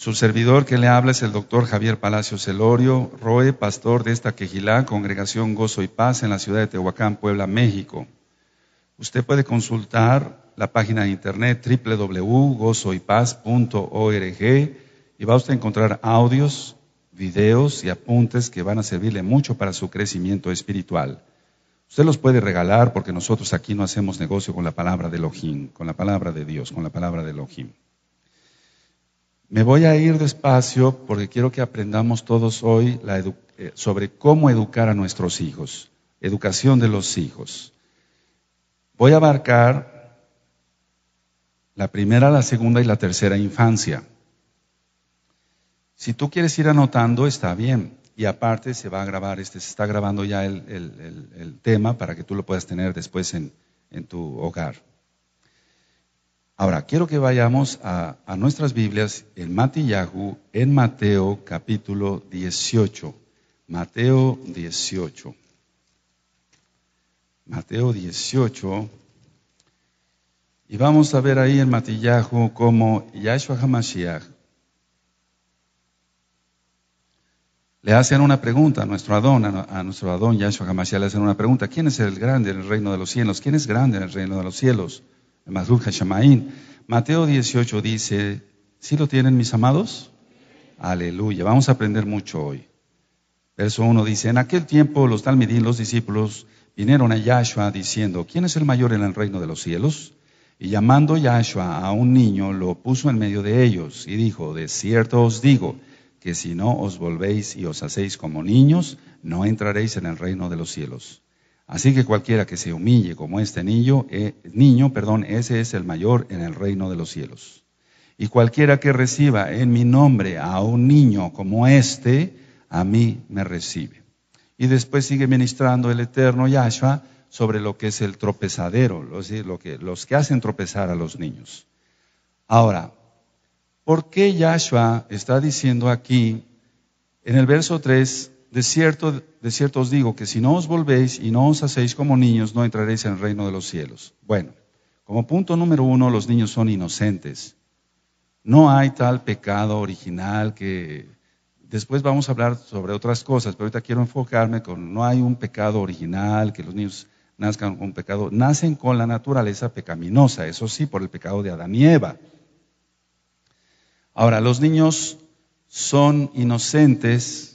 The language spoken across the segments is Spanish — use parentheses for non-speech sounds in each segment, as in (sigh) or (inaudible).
Su servidor que le habla es el doctor Javier Palacios Elorio, Roe, pastor de esta Quejilá, Congregación Gozo y Paz en la ciudad de Tehuacán, Puebla, México. Usted puede consultar la página de internet www.gozoypaz.org y va usted a encontrar audios, videos y apuntes que van a servirle mucho para su crecimiento espiritual. Usted los puede regalar porque nosotros aquí no hacemos negocio con la palabra de Elohim, con la palabra de Dios, con la palabra de Elohim. Me voy a ir despacio porque quiero que aprendamos todos hoy la eh, sobre cómo educar a nuestros hijos, educación de los hijos. Voy a abarcar la primera, la segunda y la tercera infancia. Si tú quieres ir anotando, está bien. Y aparte se va a grabar, este, se está grabando ya el, tema para que tú lo puedas tener después en tu hogar. Ahora, quiero que vayamos a, nuestras Biblias en Matillahu, en Mateo capítulo 18. Mateo 18. Mateo 18. Y vamos a ver ahí en Matillahu cómo Yahshua HaMashiach le hacen una pregunta a nuestro Adón, a nuestro Adón Yahshua HaMashiach le hacen una pregunta. ¿Quién es el grande en el reino de los cielos? ¿Quién es grande en el reino de los cielos? Mateo 18 dice, ¿sí lo tienen mis amados? Aleluya, vamos a aprender mucho hoy. Verso 1 dice, en aquel tiempo los talmidín, los discípulos, vinieron a Yahshua diciendo, ¿quién es el mayor en el reino de los cielos? Y llamando Yahshua a un niño, lo puso en medio de ellos y dijo, de cierto os digo, que si no os volvéis y os hacéis como niños, no entraréis en el reino de los cielos. Así que cualquiera que se humille como este niño, eh, niño, perdón, ese es el mayor en el reino de los cielos. Y cualquiera que reciba en mi nombre a un niño como este, a mí me recibe. Y después sigue ministrando el eterno Yahshua sobre lo que es el tropezadero, lo que, los que hacen tropezar a los niños. Ahora, ¿por qué Yahshua está diciendo aquí, en el verso 3, de cierto, de cierto os digo que si no os volvéis y no os hacéis como niños, no entraréis en el reino de los cielos. Bueno, como punto número uno, los niños son inocentes. No hay tal pecado original que... Después vamos a hablar sobre otras cosas, pero ahorita quiero enfocarme con, no hay un pecado original, que los niños nazcan con pecado, nacen con la naturaleza pecaminosa, eso sí, por el pecado de Adán y Eva. Ahora, los niños son inocentes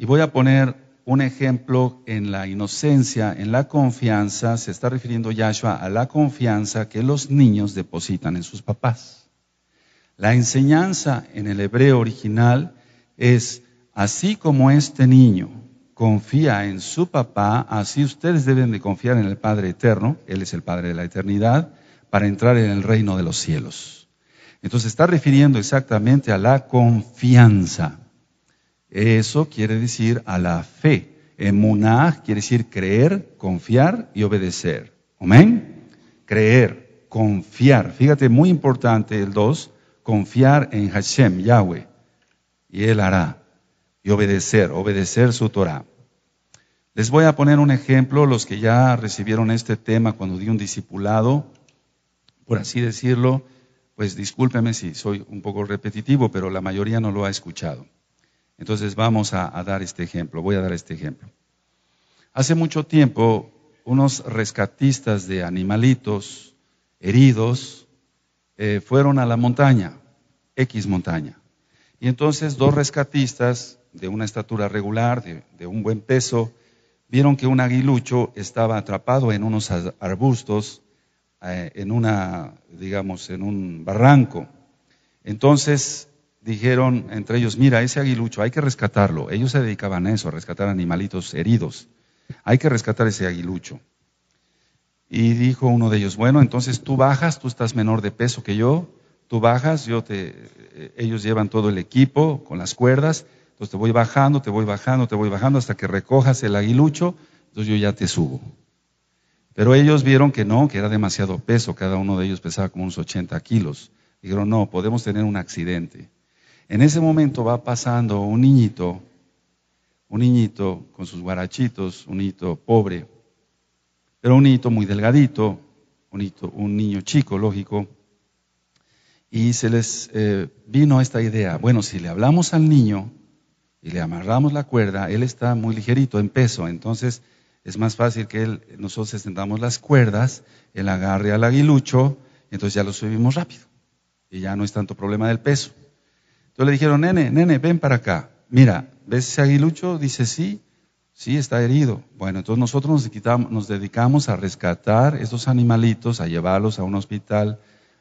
y voy a poner un ejemplo en la inocencia, en la confianza, se está refiriendo Yahshua a la confianza que los niños depositan en sus papás. La enseñanza en el hebreo original es, así como este niño confía en su papá, así ustedes deben de confiar en el Padre Eterno, Él es el Padre de la Eternidad, para entrar en el reino de los cielos. Entonces está refiriendo exactamente a la confianza. Eso quiere decir a la fe. Emunah quiere decir creer, confiar y obedecer. Amén. Creer, confiar. Fíjate, muy importante el 2, confiar en Hashem, Yahweh, y Él hará. Y obedecer, obedecer su Torah. Les voy a poner un ejemplo, los que ya recibieron este tema cuando di un discipulado, por así decirlo, pues discúlpeme si soy un poco repetitivo, pero la mayoría no lo ha escuchado. Entonces vamos a, dar este ejemplo, voy a dar este ejemplo. Hace mucho tiempo, unos rescatistas de animalitos heridos eh, fueron a la montaña, X montaña. Y entonces dos rescatistas de una estatura regular, de, un buen peso, vieron que un aguilucho estaba atrapado en unos arbustos, eh, en una, digamos, en un barranco. Entonces dijeron entre ellos, mira, ese aguilucho hay que rescatarlo. Ellos se dedicaban a eso, a rescatar animalitos heridos. Hay que rescatar ese aguilucho. Y dijo uno de ellos, bueno, entonces tú bajas, tú estás menor de peso que yo, tú bajas, yo te, eh, ellos llevan todo el equipo con las cuerdas, entonces te voy bajando, te voy bajando, te voy bajando hasta que recojas el aguilucho, entonces yo ya te subo. Pero ellos vieron que no, que era demasiado peso, cada uno de ellos pesaba como unos 80 kilos. Dijeron, no, podemos tener un accidente. En ese momento va pasando un niñito, un niñito con sus guarachitos, un hito pobre, pero un niñito muy delgadito, un, un niño chico, lógico, y se les eh, vino esta idea, bueno, si le hablamos al niño y le amarramos la cuerda, él está muy ligerito en peso, entonces es más fácil que nosotros extendamos las cuerdas, él agarre al aguilucho, entonces ya lo subimos rápido, y ya no es tanto problema del peso. Entonces le dijeron, nene, nene, ven para acá. Mira, ¿ves ese aguilucho? Dice, sí, sí, está herido. Bueno, entonces nosotros nos, quitamos, nos dedicamos a rescatar estos animalitos, a llevarlos a un hospital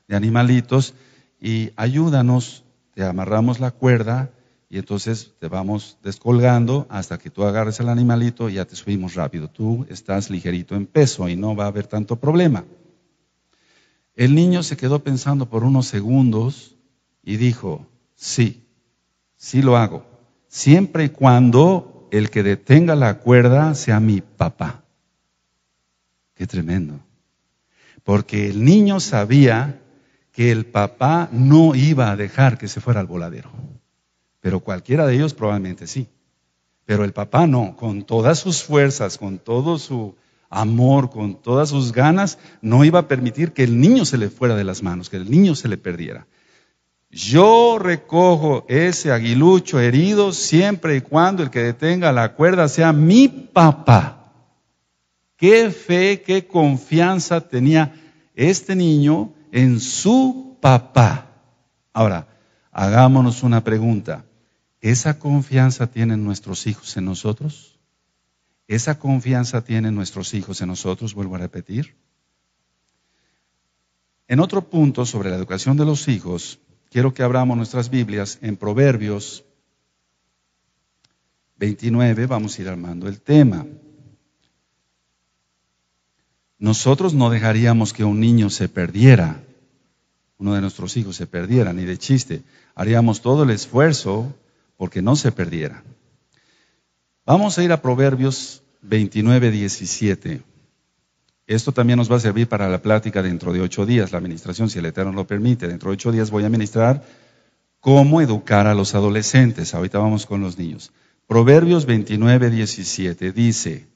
de animalitos y ayúdanos, te amarramos la cuerda y entonces te vamos descolgando hasta que tú agarres el animalito y ya te subimos rápido. Tú estás ligerito en peso y no va a haber tanto problema. El niño se quedó pensando por unos segundos y dijo, Sí, sí lo hago. Siempre y cuando el que detenga la cuerda sea mi papá. Qué tremendo. Porque el niño sabía que el papá no iba a dejar que se fuera al voladero. Pero cualquiera de ellos probablemente sí. Pero el papá no, con todas sus fuerzas, con todo su amor, con todas sus ganas, no iba a permitir que el niño se le fuera de las manos, que el niño se le perdiera. Yo recojo ese aguilucho herido siempre y cuando el que detenga la cuerda sea mi papá. Qué fe, qué confianza tenía este niño en su papá. Ahora, hagámonos una pregunta. ¿Esa confianza tienen nuestros hijos en nosotros? ¿Esa confianza tienen nuestros hijos en nosotros? Vuelvo a repetir. En otro punto sobre la educación de los hijos, Quiero que abramos nuestras Biblias en Proverbios 29, vamos a ir armando el tema. Nosotros no dejaríamos que un niño se perdiera, uno de nuestros hijos se perdiera, ni de chiste. Haríamos todo el esfuerzo porque no se perdiera. Vamos a ir a Proverbios 29, 17. Esto también nos va a servir para la plática dentro de ocho días, la administración, si el Eterno lo permite. Dentro de ocho días voy a ministrar cómo educar a los adolescentes. Ahorita vamos con los niños. Proverbios 29, 17 dice,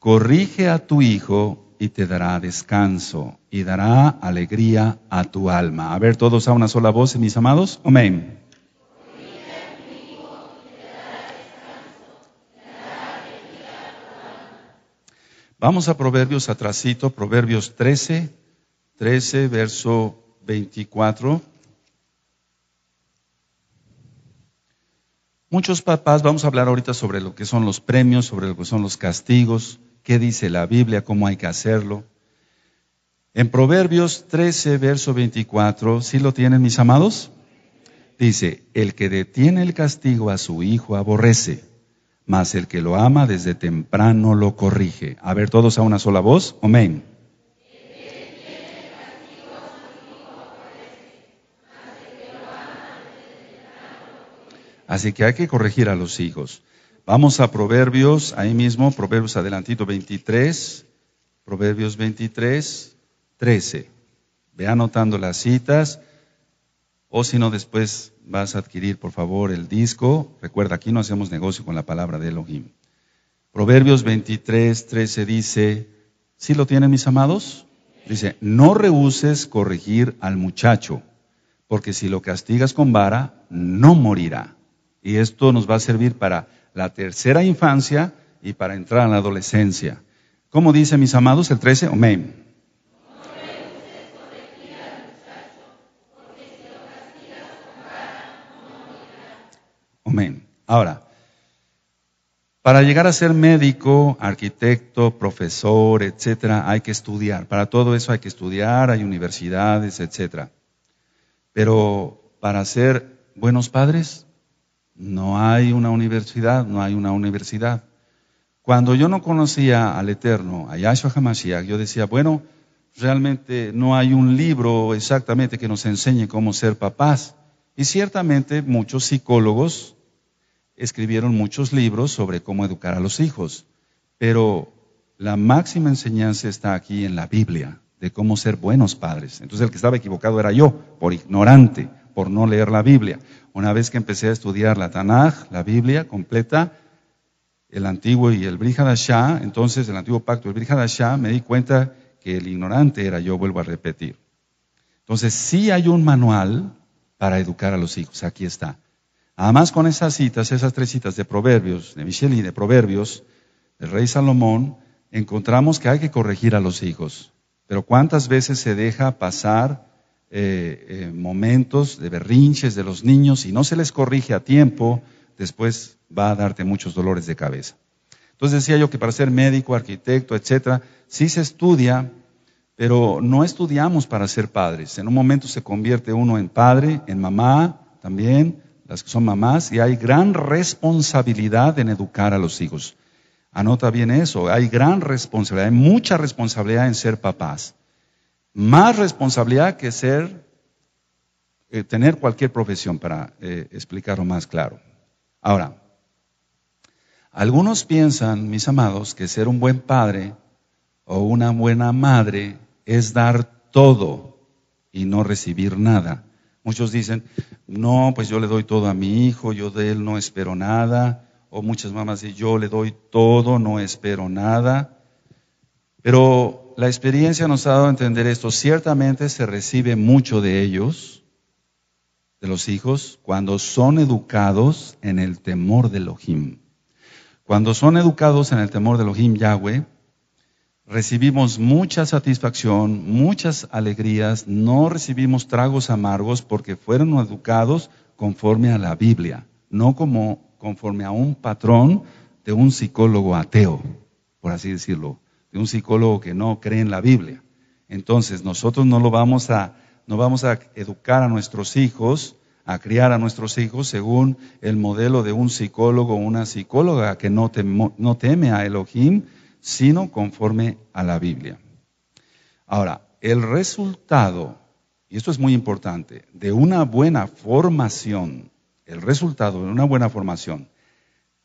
corrige a tu hijo y te dará descanso y dará alegría a tu alma. A ver, todos a una sola voz, mis amados. Amén. Vamos a Proverbios atrasito, Proverbios 13, 13, verso 24. Muchos papás, vamos a hablar ahorita sobre lo que son los premios, sobre lo que son los castigos, qué dice la Biblia, cómo hay que hacerlo. En Proverbios 13, verso 24, ¿sí lo tienen mis amados? Dice, el que detiene el castigo a su hijo aborrece, mas el que lo ama desde temprano lo corrige. A ver, todos a una sola voz. Amén. Así que hay que corregir a los hijos. Vamos a Proverbios, ahí mismo, Proverbios adelantito 23, Proverbios 23, 13. Ve anotando las citas. O si no, después vas a adquirir, por favor, el disco. Recuerda, aquí no hacemos negocio con la palabra de Elohim. Proverbios 23, 13 dice, ¿sí lo tienen mis amados? Dice, no rehuses corregir al muchacho, porque si lo castigas con vara, no morirá. Y esto nos va a servir para la tercera infancia y para entrar a la adolescencia. ¿Cómo dice mis amados el 13? Amén. Ahora, para llegar a ser médico, arquitecto, profesor, etcétera, hay que estudiar. Para todo eso hay que estudiar, hay universidades, etcétera. Pero para ser buenos padres, no hay una universidad, no hay una universidad. Cuando yo no conocía al Eterno, a Yahshua HaMashiach, yo decía, bueno, realmente no hay un libro exactamente que nos enseñe cómo ser papás. Y ciertamente muchos psicólogos escribieron muchos libros sobre cómo educar a los hijos, pero la máxima enseñanza está aquí en la Biblia, de cómo ser buenos padres. Entonces el que estaba equivocado era yo, por ignorante, por no leer la Biblia. Una vez que empecé a estudiar la Tanaj, la Biblia completa, el Antiguo y el Brihadashá, entonces el Antiguo Pacto y el Brihadashá, me di cuenta que el ignorante era yo, vuelvo a repetir. Entonces sí hay un manual para educar a los hijos, aquí está. Además, con esas citas, esas tres citas de Proverbios, de Michel y de Proverbios, del rey Salomón, encontramos que hay que corregir a los hijos. Pero ¿cuántas veces se deja pasar eh, eh, momentos de berrinches de los niños y no se les corrige a tiempo? Después va a darte muchos dolores de cabeza. Entonces decía yo que para ser médico, arquitecto, etcétera, sí se estudia, pero no estudiamos para ser padres. En un momento se convierte uno en padre, en mamá también, las que son mamás, y hay gran responsabilidad en educar a los hijos. Anota bien eso, hay gran responsabilidad, hay mucha responsabilidad en ser papás. Más responsabilidad que ser, eh, tener cualquier profesión, para eh, explicarlo más claro. Ahora, algunos piensan, mis amados, que ser un buen padre o una buena madre es dar todo y no recibir nada. Muchos dicen, no, pues yo le doy todo a mi hijo, yo de él no espero nada. O muchas mamás dicen, yo le doy todo, no espero nada. Pero la experiencia nos ha dado a entender esto. Ciertamente se recibe mucho de ellos, de los hijos, cuando son educados en el temor de Elohim. Cuando son educados en el temor de Elohim Yahweh, recibimos mucha satisfacción, muchas alegrías, no recibimos tragos amargos porque fueron educados conforme a la Biblia, no como conforme a un patrón de un psicólogo ateo, por así decirlo, de un psicólogo que no cree en la Biblia. Entonces, nosotros no lo vamos a no vamos a educar a nuestros hijos, a criar a nuestros hijos según el modelo de un psicólogo o una psicóloga que no, no teme a Elohim, sino conforme a la Biblia. Ahora, el resultado, y esto es muy importante, de una buena formación, el resultado de una buena formación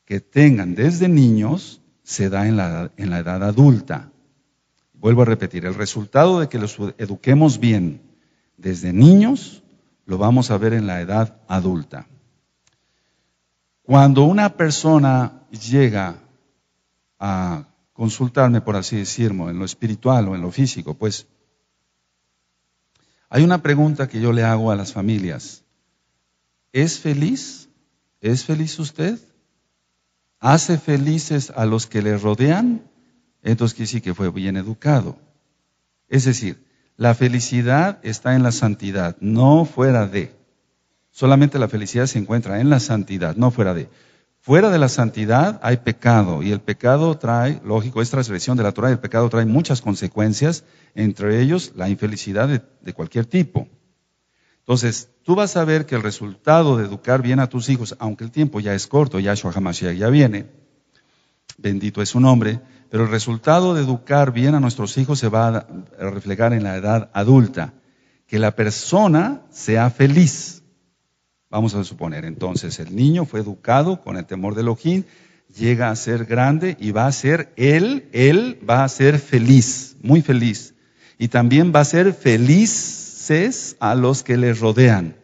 que tengan desde niños se da en la, edad adulta. Vuelvo a repetir, el resultado de que los eduquemos bien desde niños lo vamos a ver en la edad adulta. Cuando una persona llega a consultarme, por así decirlo, en lo espiritual o en lo físico, pues hay una pregunta que yo le hago a las familias. ¿Es feliz? ¿Es feliz usted? ¿Hace felices a los que le rodean? Entonces que sí que fue bien educado. Es decir, la felicidad está en la santidad, no fuera de. Solamente la felicidad se encuentra en la santidad, no fuera de. Fuera de la santidad hay pecado y el pecado trae, lógico, es transgresión de la Torah y el pecado trae muchas consecuencias, entre ellos la infelicidad de, cualquier tipo. Entonces, tú vas a ver que el resultado de educar bien a tus hijos, aunque el tiempo ya es corto, Yahshua HaMashiach ya viene, bendito es su nombre, pero el resultado de educar bien a nuestros hijos se va a reflejar en la edad adulta, que la persona sea feliz, Vamos a suponer, entonces, el niño fue educado con el temor de ojín, llega a ser grande y va a ser él, él va a ser feliz, muy feliz. Y también va a ser felices a los que le rodean.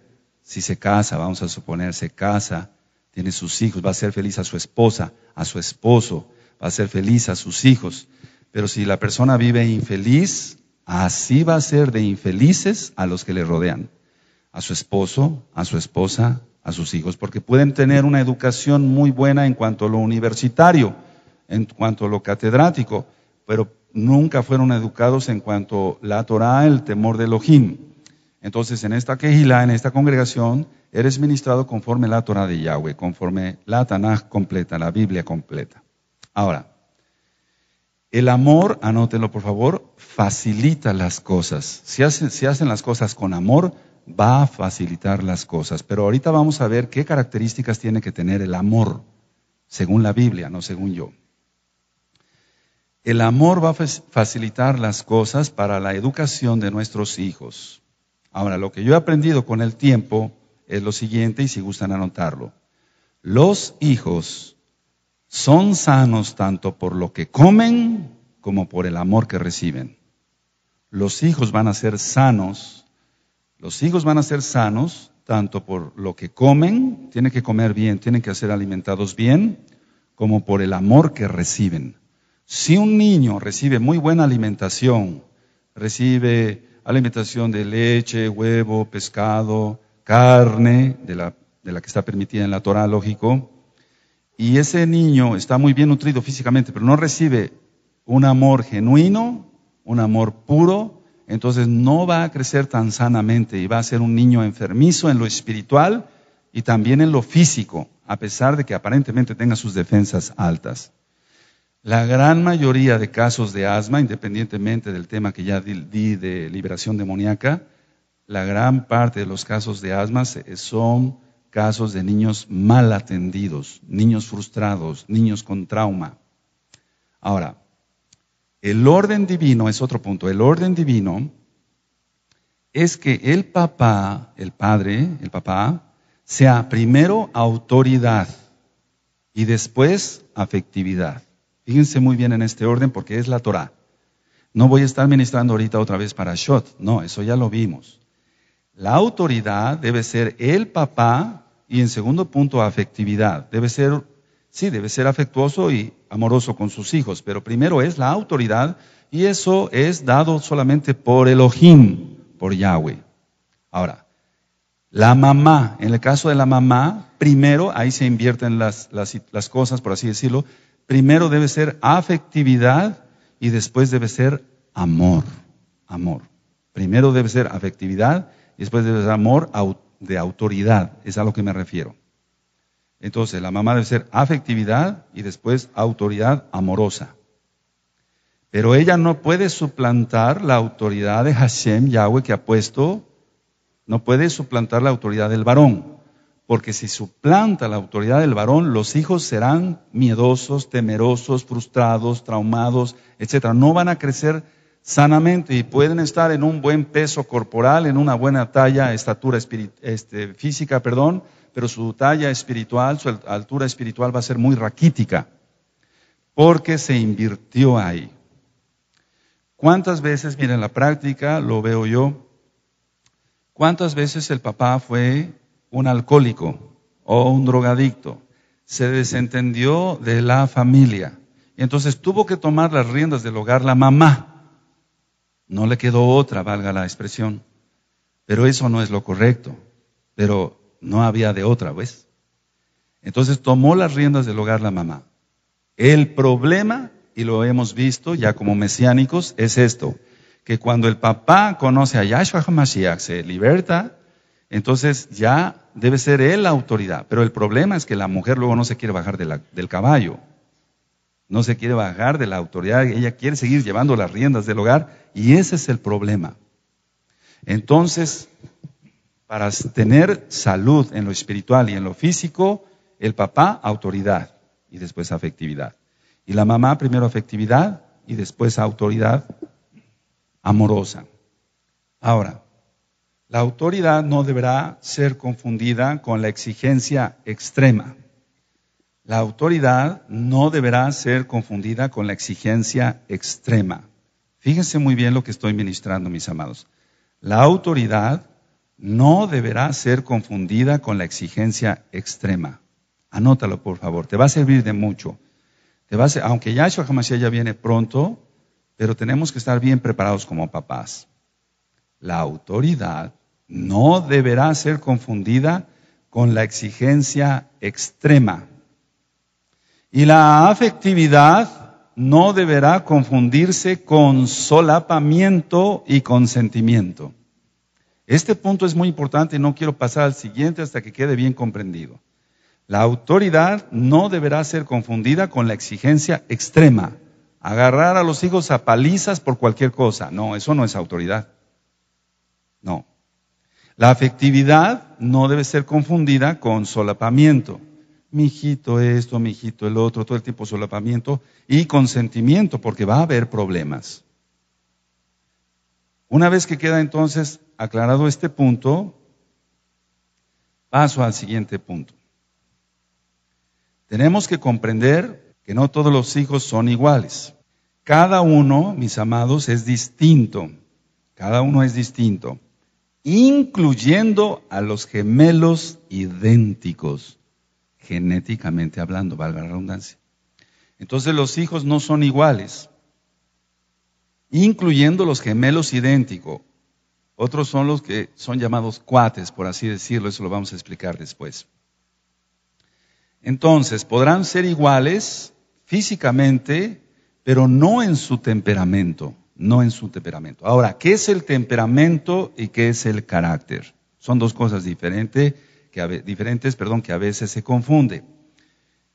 Si se casa, vamos a suponer, se casa, tiene sus hijos, va a ser feliz a su esposa, a su esposo, va a ser feliz a sus hijos. Pero si la persona vive infeliz, así va a ser de infelices a los que le rodean a su esposo, a su esposa, a sus hijos, porque pueden tener una educación muy buena en cuanto a lo universitario, en cuanto a lo catedrático, pero nunca fueron educados en cuanto a la Torah, el temor de Elohim. Entonces, en esta quejila, en esta congregación, eres ministrado conforme la Torah de Yahweh, conforme la Tanaj completa, la Biblia completa. Ahora, el amor, anótenlo por favor, facilita las cosas. Si hacen, si hacen las cosas con amor, va a facilitar las cosas. Pero ahorita vamos a ver qué características tiene que tener el amor, según la Biblia, no según yo. El amor va a facilitar las cosas para la educación de nuestros hijos. Ahora, lo que yo he aprendido con el tiempo es lo siguiente, y si gustan anotarlo. Los hijos son sanos tanto por lo que comen como por el amor que reciben. Los hijos van a ser sanos los hijos van a ser sanos tanto por lo que comen, tienen que comer bien, tienen que ser alimentados bien, como por el amor que reciben. Si un niño recibe muy buena alimentación, recibe alimentación de leche, huevo, pescado, carne, de la, de la que está permitida en la Torah, lógico, y ese niño está muy bien nutrido físicamente, pero no recibe un amor genuino, un amor puro, entonces no va a crecer tan sanamente y va a ser un niño enfermizo en lo espiritual y también en lo físico, a pesar de que aparentemente tenga sus defensas altas. La gran mayoría de casos de asma, independientemente del tema que ya di de liberación demoníaca, la gran parte de los casos de asma son casos de niños mal atendidos, niños frustrados, niños con trauma. Ahora, el orden divino es otro punto. El orden divino es que el papá, el padre, el papá, sea primero autoridad y después afectividad. Fíjense muy bien en este orden porque es la Torah. No voy a estar ministrando ahorita otra vez para Shot, no, eso ya lo vimos. La autoridad debe ser el papá y en segundo punto afectividad, debe ser sí, debe ser afectuoso y amoroso con sus hijos, pero primero es la autoridad y eso es dado solamente por Elohim, por Yahweh. Ahora, la mamá, en el caso de la mamá, primero, ahí se invierten las, cosas, por así decirlo, primero debe ser afectividad y después debe ser amor, amor. Primero debe ser afectividad y después debe ser amor de autoridad, es a lo que me refiero. Entonces, la mamá debe ser afectividad y después autoridad amorosa. Pero ella no puede suplantar la autoridad de Hashem, Yahweh, que ha puesto, no puede suplantar la autoridad del varón. Porque si suplanta la autoridad del varón, los hijos serán miedosos, temerosos, frustrados, traumados, etc. No van a crecer sanamente y pueden estar en un buen peso corporal, en una buena talla, estatura este, física, perdón, pero su talla espiritual, su altura espiritual va a ser muy raquítica, porque se invirtió ahí. ¿Cuántas veces, miren, la práctica lo veo yo, cuántas veces el papá fue un alcohólico o un drogadicto? Se desentendió de la familia. Entonces tuvo que tomar las riendas del hogar la mamá. No le quedó otra, valga la expresión. Pero eso no es lo correcto. Pero no había de otra, ¿ves? Entonces tomó las riendas del hogar la mamá. El problema, y lo hemos visto ya como mesiánicos, es esto, que cuando el papá conoce a Yahshua HaMashiach, se liberta, entonces ya debe ser él la autoridad. Pero el problema es que la mujer luego no se quiere bajar del caballo, no se quiere bajar de la autoridad, ella quiere seguir llevando las riendas del hogar y ese es el problema. Entonces, para tener salud en lo espiritual y en lo físico, el papá autoridad y después afectividad. Y la mamá primero afectividad y después autoridad amorosa. Ahora, la autoridad no deberá ser confundida con la exigencia extrema. La autoridad no deberá ser confundida con la exigencia extrema. Fíjense muy bien lo que estoy ministrando, mis amados. La autoridad no deberá ser confundida con la exigencia extrema. Anótalo, por favor, te va a servir de mucho. Te va a ser, aunque Yahshua Hamashiach ya viene pronto, pero tenemos que estar bien preparados como papás. La autoridad no deberá ser confundida con la exigencia extrema. Y la afectividad no deberá confundirse con solapamiento y consentimiento. Este punto es muy importante y no quiero pasar al siguiente hasta que quede bien comprendido. La autoridad no deberá ser confundida con la exigencia extrema. Agarrar a los hijos a palizas por cualquier cosa. No, eso no es autoridad. No. La afectividad no debe ser confundida con solapamiento. Mi hijito esto, mi hijito el otro, todo el tipo de solapamiento y consentimiento, porque va a haber problemas. Una vez que queda entonces aclarado este punto, paso al siguiente punto. Tenemos que comprender que no todos los hijos son iguales. Cada uno, mis amados, es distinto. Cada uno es distinto, incluyendo a los gemelos idénticos, genéticamente hablando, valga la redundancia. Entonces los hijos no son iguales, incluyendo los gemelos idénticos. Otros son los que son llamados cuates, por así decirlo, eso lo vamos a explicar después. Entonces, podrán ser iguales físicamente, pero no en su temperamento, no en su temperamento. Ahora, ¿qué es el temperamento y qué es el carácter? Son dos cosas diferentes que a, perdón, que a veces se confunden.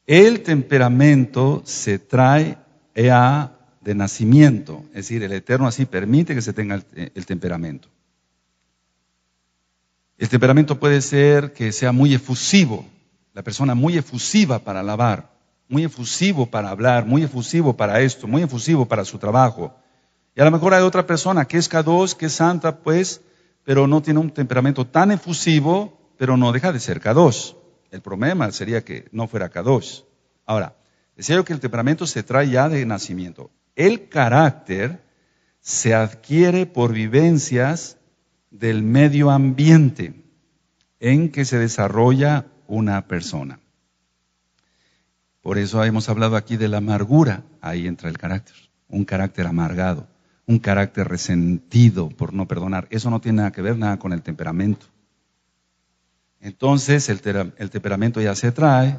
El temperamento se trae a de nacimiento, es decir, el Eterno así permite que se tenga el temperamento. El temperamento puede ser que sea muy efusivo, la persona muy efusiva para alabar, muy efusivo para hablar, muy efusivo para esto, muy efusivo para su trabajo. Y a lo mejor hay otra persona que es K2, que es santa, pues, pero no tiene un temperamento tan efusivo, pero no deja de ser K2. El problema sería que no fuera K2. Ahora, decía yo que el temperamento se trae ya de nacimiento. El carácter se adquiere por vivencias del medio ambiente en que se desarrolla una persona. Por eso hemos hablado aquí de la amargura, ahí entra el carácter, un carácter amargado, un carácter resentido por no perdonar. Eso no tiene nada que ver nada con el temperamento. Entonces el, el temperamento ya se trae,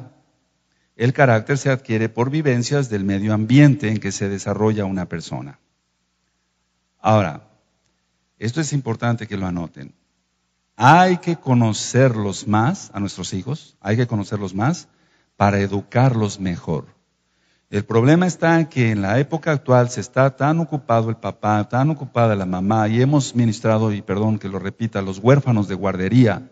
el carácter se adquiere por vivencias del medio ambiente en que se desarrolla una persona. Ahora, esto es importante que lo anoten. Hay que conocerlos más a nuestros hijos, hay que conocerlos más para educarlos mejor. El problema está en que en la época actual se está tan ocupado el papá, tan ocupada la mamá, y hemos ministrado, y perdón que lo repita, los huérfanos de guardería,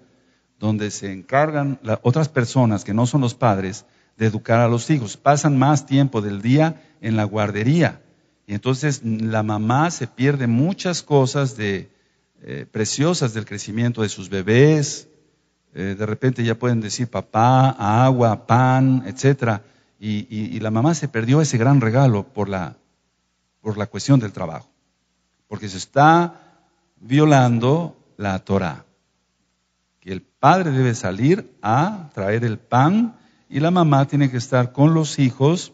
donde se encargan otras personas que no son los padres de educar a los hijos. Pasan más tiempo del día en la guardería y entonces la mamá se pierde muchas cosas de, eh, preciosas del crecimiento de sus bebés. Eh, de repente ya pueden decir papá, agua, pan, etc. Y, la mamá se perdió ese gran regalo por la, por la cuestión del trabajo. Porque se está violando la Torah. Que el padre debe salir a traer el pan y la mamá tiene que estar con los hijos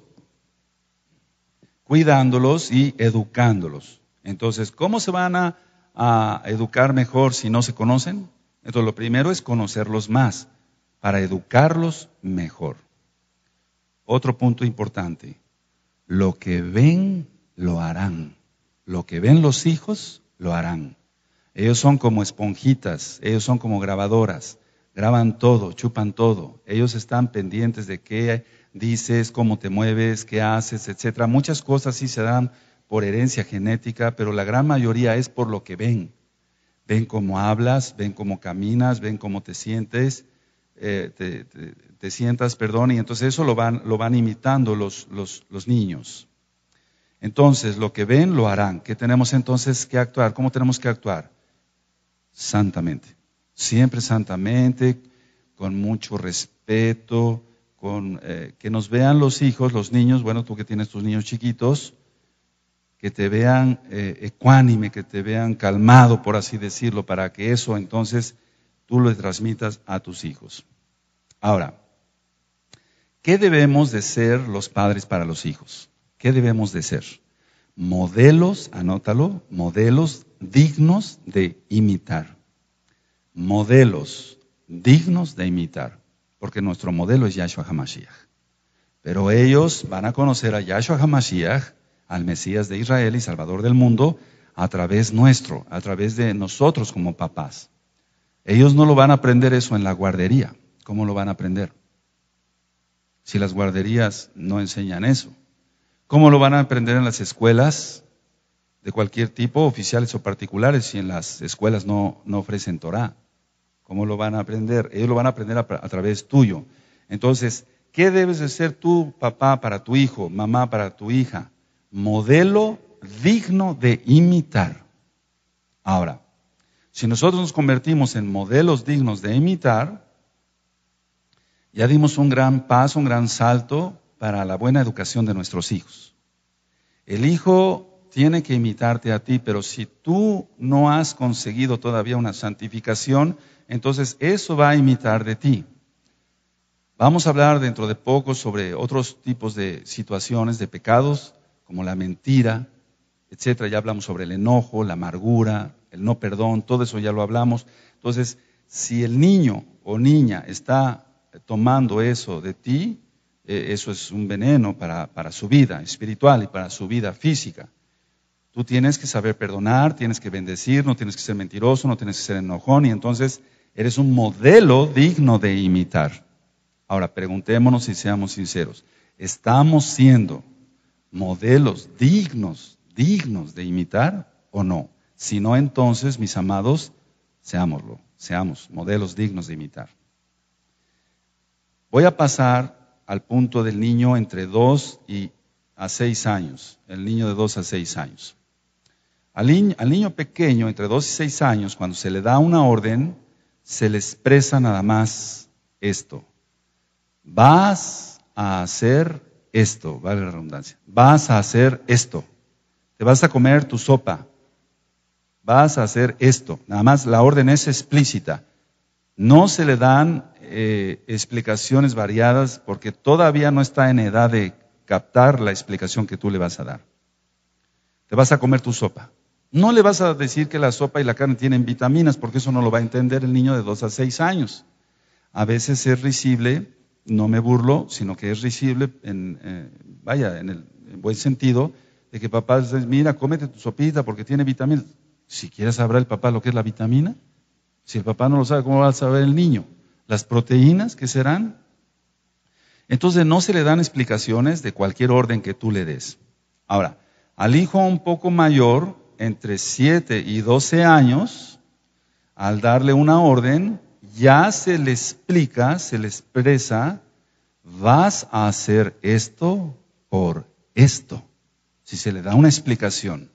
cuidándolos y educándolos. Entonces, ¿cómo se van a, educar mejor si no se conocen? Entonces, lo primero es conocerlos más para educarlos mejor. Otro punto importante, lo que ven, lo harán. Lo que ven los hijos, lo harán. Ellos son como esponjitas, ellos son como grabadoras, graban todo, chupan todo. Ellos están pendientes de qué dices, cómo te mueves, qué haces, etcétera. Muchas cosas sí se dan por herencia genética, pero la gran mayoría es por lo que ven. Ven cómo hablas, ven cómo caminas, ven cómo te sientes, eh, te, sientas, perdón, y entonces eso lo van, lo van imitando los, los, los niños. Entonces, lo que ven lo harán. ¿Qué tenemos entonces que actuar? ¿Cómo tenemos que actuar? Santamente. Siempre santamente, con mucho respeto, con eh, que nos vean los hijos, los niños, bueno, tú que tienes tus niños chiquitos, que te vean eh, ecuánime, que te vean calmado, por así decirlo, para que eso entonces tú lo transmitas a tus hijos. Ahora, ¿qué debemos de ser los padres para los hijos? ¿Qué debemos de ser? Modelos, anótalo, modelos dignos de imitar. Modelos dignos de imitar porque nuestro modelo es Yahshua HaMashiach. Pero ellos van a conocer a Yahshua HaMashiach, al Mesías de Israel y Salvador del mundo, a través nuestro, a través de nosotros como papás. Ellos no lo van a aprender eso en la guardería. ¿Cómo lo van a aprender? Si las guarderías no enseñan eso. ¿Cómo lo van a aprender en las escuelas de cualquier tipo, oficiales o particulares, si en las escuelas no, no ofrecen Torah? ¿Cómo lo van a aprender? Ellos lo van a aprender a, través tuyo. Entonces, ¿qué debes de ser tú, papá, para tu hijo, mamá, para tu hija? Modelo digno de imitar. Ahora, si nosotros nos convertimos en modelos dignos de imitar, ya dimos un gran paso, un gran salto para la buena educación de nuestros hijos. El hijo tiene que imitarte a ti, pero si tú no has conseguido todavía una santificación, entonces eso va a imitar de ti. Vamos a hablar dentro de poco sobre otros tipos de situaciones, de pecados, como la mentira, etcétera. Ya hablamos sobre el enojo, la amargura, el no perdón, todo eso ya lo hablamos. Entonces, si el niño o niña está tomando eso de ti, eh, eso es un veneno para su vida espiritual y para su vida física. Tú tienes que saber perdonar, tienes que bendecir, no tienes que ser mentiroso, no tienes que ser enojón, y entonces eres un modelo digno de imitar. Ahora, preguntémonos y seamos sinceros. ¿Estamos siendo modelos dignos, dignos de imitar o no? Si no, entonces, mis amados, seámoslo, seamos modelos dignos de imitar. Voy a pasar al punto del niño entre 2 y a 6 años, el niño de 2 a 6 años. Al niño, pequeño, entre 2 y 6 años, cuando se le da una orden, se le expresa nada más esto. Vas a hacer esto, vale la redundancia. Vas a hacer esto. Te vas a comer tu sopa. Vas a hacer esto. Nada más la orden es explícita. No se le dan eh, explicaciones variadas porque todavía no está en edad de captar la explicación que tú le vas a dar. Te vas a comer tu sopa. No le vas a decir que la sopa y la carne tienen vitaminas, porque eso no lo va a entender el niño de 2 a 6 años. A veces es risible, no me burlo, sino que es risible, en, eh, vaya, en el buen sentido, de que papá dice, mira, cómete tu sopita porque tiene vitaminas. Si quiere saber el papá lo que es la vitamina. Si el papá no lo sabe, ¿cómo va a saber el niño? Las proteínas, ¿qué serán? Entonces no se le dan explicaciones de cualquier orden que tú le des. Ahora, al hijo un poco mayor, entre 7 y 12 años, al darle una orden, ya se le explica, se le expresa, vas a hacer esto por esto. Si se le da una explicación,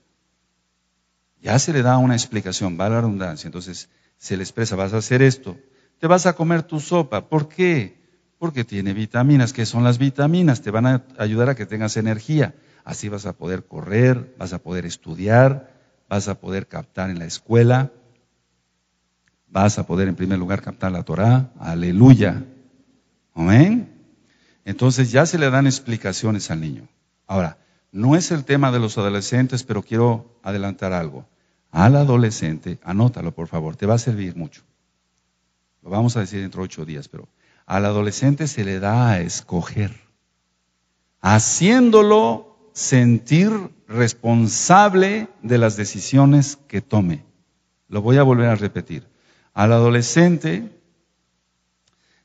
ya se le da una explicación, va a la redundancia. Entonces se le expresa, vas a hacer esto, te vas a comer tu sopa. ¿Por qué? Porque tiene vitaminas. que son las vitaminas? Te van a ayudar a que tengas energía. Así vas a poder correr, vas a poder estudiar, vas a poder captar en la escuela, vas a poder en primer lugar captar la Torah, aleluya, amén. Entonces ya se le dan explicaciones al niño. Ahora, no es el tema de los adolescentes, pero quiero adelantar algo. Al adolescente, anótalo por favor, te va a servir mucho. Lo vamos a decir dentro de ocho días, pero al adolescente se le da a escoger. Haciéndolo sentir responsable de las decisiones que tome. Lo voy a volver a repetir. Al adolescente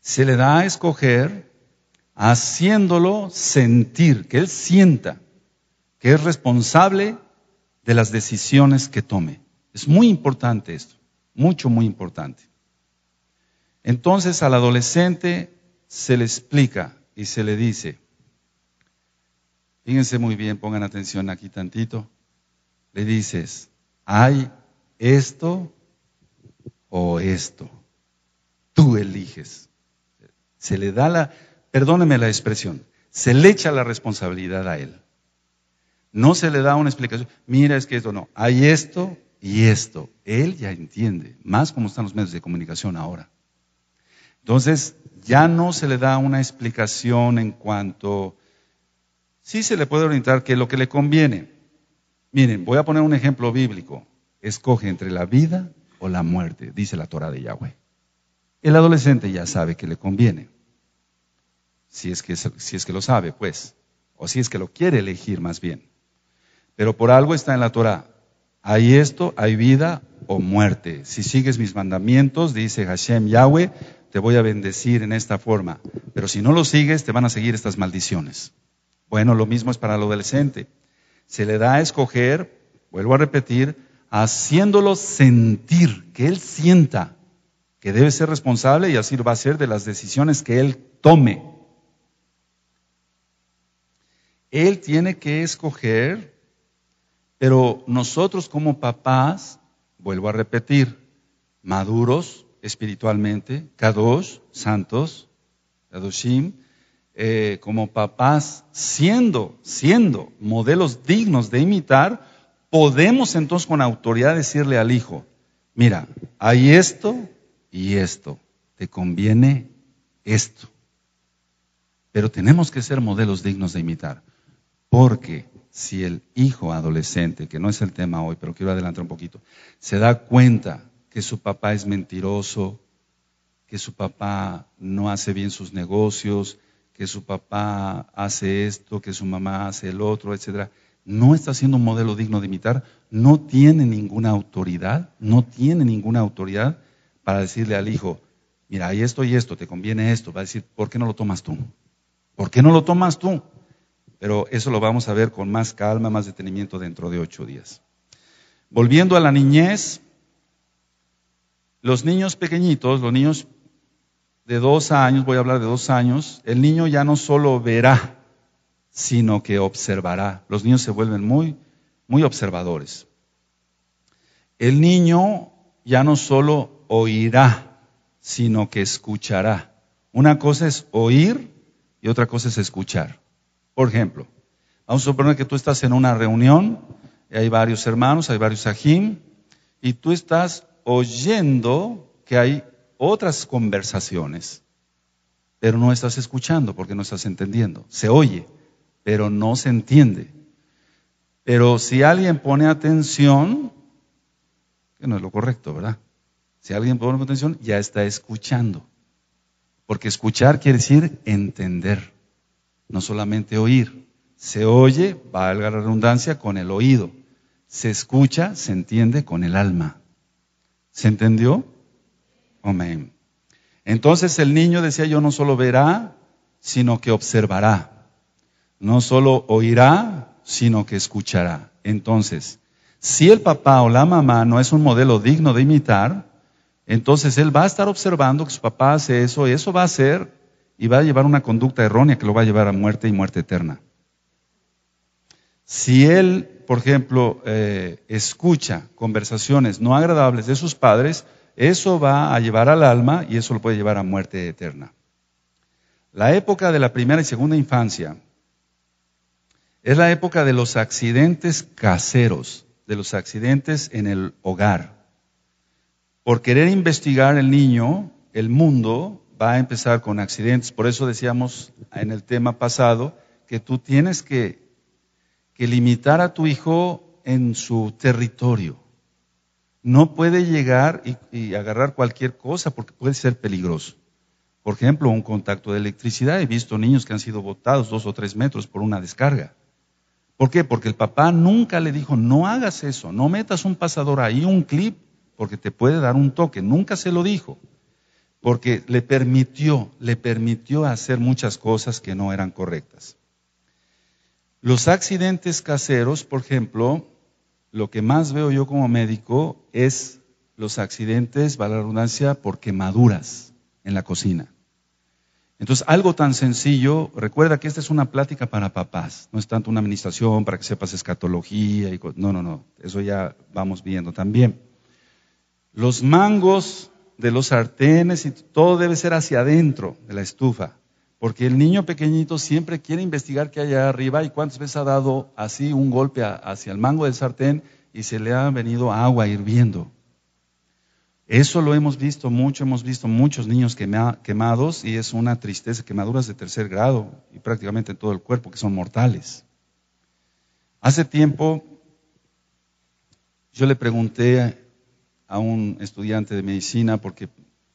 se le da a escoger haciéndolo sentir, que él sienta que es responsable de las decisiones que tome. Es muy importante esto, mucho, muy importante. Entonces al adolescente se le explica y se le dice, Fíjense muy bien, pongan atención aquí tantito. Le dices, hay esto o esto. Tú eliges. Se le da la, perdóneme la expresión, se le echa la responsabilidad a él. No se le da una explicación. Mira, es que esto no. Hay esto y esto. Él ya entiende, más como están los medios de comunicación ahora. Entonces, ya no se le da una explicación en cuanto sí se le puede orientar que lo que le conviene. Miren, voy a poner un ejemplo bíblico. Escoge entre la vida o la muerte, dice la Torah de Yahweh. El adolescente ya sabe que le conviene. Si es que, si es que lo sabe, pues. O si es que lo quiere elegir más bien. Pero por algo está en la Torah. Hay esto, hay vida o muerte. Si sigues mis mandamientos, dice Hashem Yahweh, te voy a bendecir en esta forma. Pero si no lo sigues, te van a seguir estas maldiciones. Bueno, lo mismo es para el adolescente. Se le da a escoger, vuelvo a repetir, haciéndolo sentir, que él sienta que debe ser responsable y así va a ser de las decisiones que él tome. Él tiene que escoger, pero nosotros como papás, vuelvo a repetir, maduros espiritualmente, kadosh, santos, Kadoshim, eh, como papás, siendo, siendo modelos dignos de imitar, podemos entonces con autoridad decirle al hijo, mira, hay esto y esto, te conviene esto. Pero tenemos que ser modelos dignos de imitar, porque si el hijo adolescente, que no es el tema hoy, pero quiero adelantar un poquito, se da cuenta que su papá es mentiroso, que su papá no hace bien sus negocios, que su papá hace esto, que su mamá hace el otro, etcétera. No está siendo un modelo digno de imitar, no tiene ninguna autoridad, no tiene ninguna autoridad para decirle al hijo, mira, hay esto y esto, te conviene esto, va a decir, ¿por qué no lo tomas tú? ¿Por qué no lo tomas tú? Pero eso lo vamos a ver con más calma, más detenimiento dentro de ocho días. Volviendo a la niñez, los niños pequeñitos, los niños de dos años, voy a hablar de dos años, el niño ya no solo verá, sino que observará. Los niños se vuelven muy, muy observadores. El niño ya no solo oirá, sino que escuchará. Una cosa es oír y otra cosa es escuchar. Por ejemplo, vamos a suponer que tú estás en una reunión, hay varios hermanos, hay varios ajim, y tú estás oyendo que hay otras conversaciones, pero no estás escuchando porque no estás entendiendo. Se oye, pero no se entiende. Pero si alguien pone atención, que no es lo correcto, ¿verdad? Si alguien pone atención, ya está escuchando. Porque escuchar quiere decir entender, no solamente oír. Se oye, valga la redundancia, con el oído. Se escucha, se entiende con el alma. ¿Se entendió? Amén. Entonces el niño decía, yo no solo verá, sino que observará. No solo oirá, sino que escuchará. Entonces, si el papá o la mamá no es un modelo digno de imitar, entonces él va a estar observando que su papá hace eso, y eso va a ser, y va a llevar una conducta errónea que lo va a llevar a muerte y muerte eterna. Si él, por ejemplo, eh, escucha conversaciones no agradables de sus padres, eso va a llevar al alma y eso lo puede llevar a muerte eterna. La época de la primera y segunda infancia es la época de los accidentes caseros, de los accidentes en el hogar. Por querer investigar el niño, el mundo va a empezar con accidentes. Por eso decíamos en el tema pasado que tú tienes que, que limitar a tu hijo en su territorio no puede llegar y, agarrar cualquier cosa porque puede ser peligroso. Por ejemplo, un contacto de electricidad. He visto niños que han sido botados dos o tres metros por una descarga. ¿Por qué? Porque el papá nunca le dijo, no hagas eso, no metas un pasador ahí, un clip, porque te puede dar un toque. Nunca se lo dijo. Porque le permitió, le permitió hacer muchas cosas que no eran correctas. Los accidentes caseros, por ejemplo, lo que más veo yo como médico es los accidentes, va la redundancia, por quemaduras en la cocina. Entonces, algo tan sencillo, recuerda que esta es una plática para papás, no es tanto una administración para que sepas escatología, y no, no, no, eso ya vamos viendo también. Los mangos de los sartenes y todo debe ser hacia adentro de la estufa. Porque el niño pequeñito siempre quiere investigar qué hay arriba y cuántas veces ha dado así un golpe hacia el mango del sartén y se le ha venido agua hirviendo. Eso lo hemos visto mucho, hemos visto muchos niños quemados y es una tristeza, quemaduras de tercer grado y prácticamente en todo el cuerpo que son mortales. Hace tiempo yo le pregunté a un estudiante de medicina, porque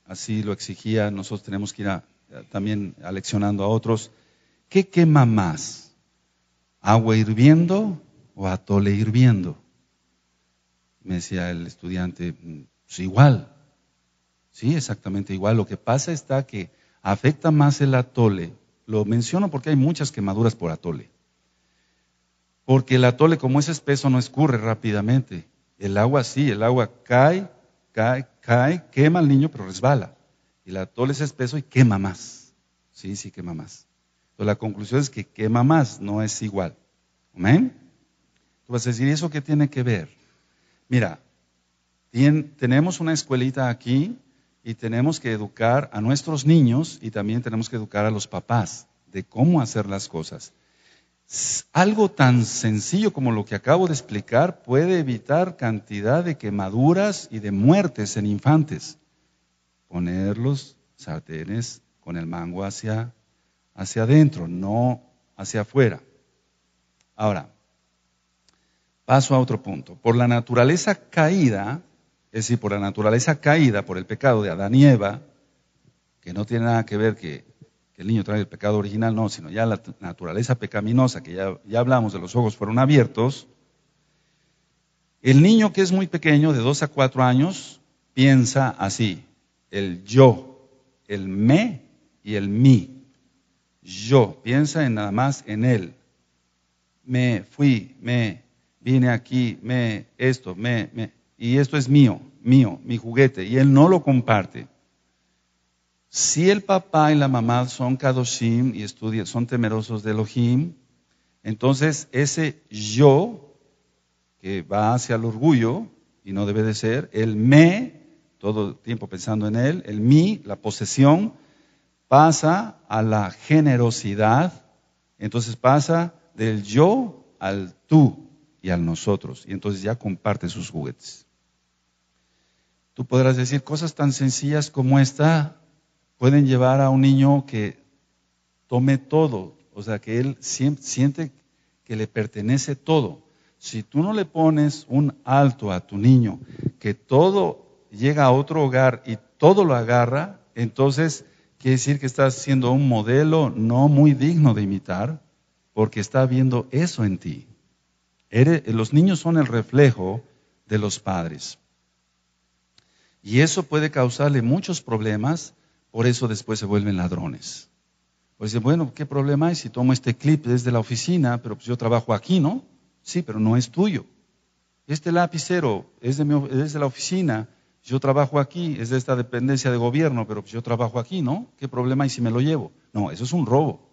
así lo exigía, nosotros tenemos que ir a también aleccionando a otros, ¿qué quema más? ¿Agua hirviendo o atole hirviendo? Me decía el estudiante, mm, pues igual, sí, exactamente igual. Lo que pasa está que afecta más el atole. Lo menciono porque hay muchas quemaduras por atole. Porque el atole, como es espeso, no escurre rápidamente. El agua sí, el agua cae, cae, cae, quema al niño, pero resbala. Y la atole es espeso y quema más. Sí, sí, quema más. Entonces la conclusión es que quema más, no es igual. Amén. Tú vas a decir, ¿y eso qué tiene que ver? Mira, tenemos una escuelita aquí y tenemos que educar a nuestros niños y también tenemos que educar a los papás de cómo hacer las cosas. Algo tan sencillo como lo que acabo de explicar puede evitar cantidad de quemaduras y de muertes en infantes poner los sartenes con el mango hacia, hacia adentro, no hacia afuera. Ahora, paso a otro punto. Por la naturaleza caída, es decir, por la naturaleza caída, por el pecado de Adán y Eva, que no tiene nada que ver que, el niño trae el pecado original, no, sino ya la naturaleza pecaminosa, que ya, ya hablamos de los ojos fueron abiertos, el niño que es muy pequeño, de dos a cuatro años, piensa así, el yo, el me y el mí. Yo, piensa en nada más en él. Me fui, me vine aquí, me esto, me, me. Y esto es mío, mío, mi juguete. Y él no lo comparte. Si el papá y la mamá son kadoshim y estudian, son temerosos de Elohim, entonces ese yo que va hacia el orgullo y no debe de ser, el me todo el tiempo pensando en Él, el mí, la posesión, pasa a la generosidad, entonces pasa del yo al tú y al nosotros, y entonces ya comparte sus juguetes. Tú podrás decir cosas tan sencillas como esta pueden llevar a un niño que tome todo, o sea, que él siente que le pertenece todo. Si tú no le pones un alto a tu niño, que todo llega a otro hogar y todo lo agarra, entonces quiere decir que estás siendo un modelo no muy digno de imitar, porque está viendo eso en ti. los niños son el reflejo de los padres. Y eso puede causarle muchos problemas, por eso después se vuelven ladrones. Pues dice, bueno, ¿qué problema es si tomo este clip desde la oficina, pero pues yo trabajo aquí, ¿no? Sí, pero no es tuyo. Este lapicero es de, mi, es de la oficina, yo trabajo aquí, es de esta dependencia de gobierno, pero pues yo trabajo aquí, ¿no? ¿Qué problema hay si me lo llevo? No, eso es un robo.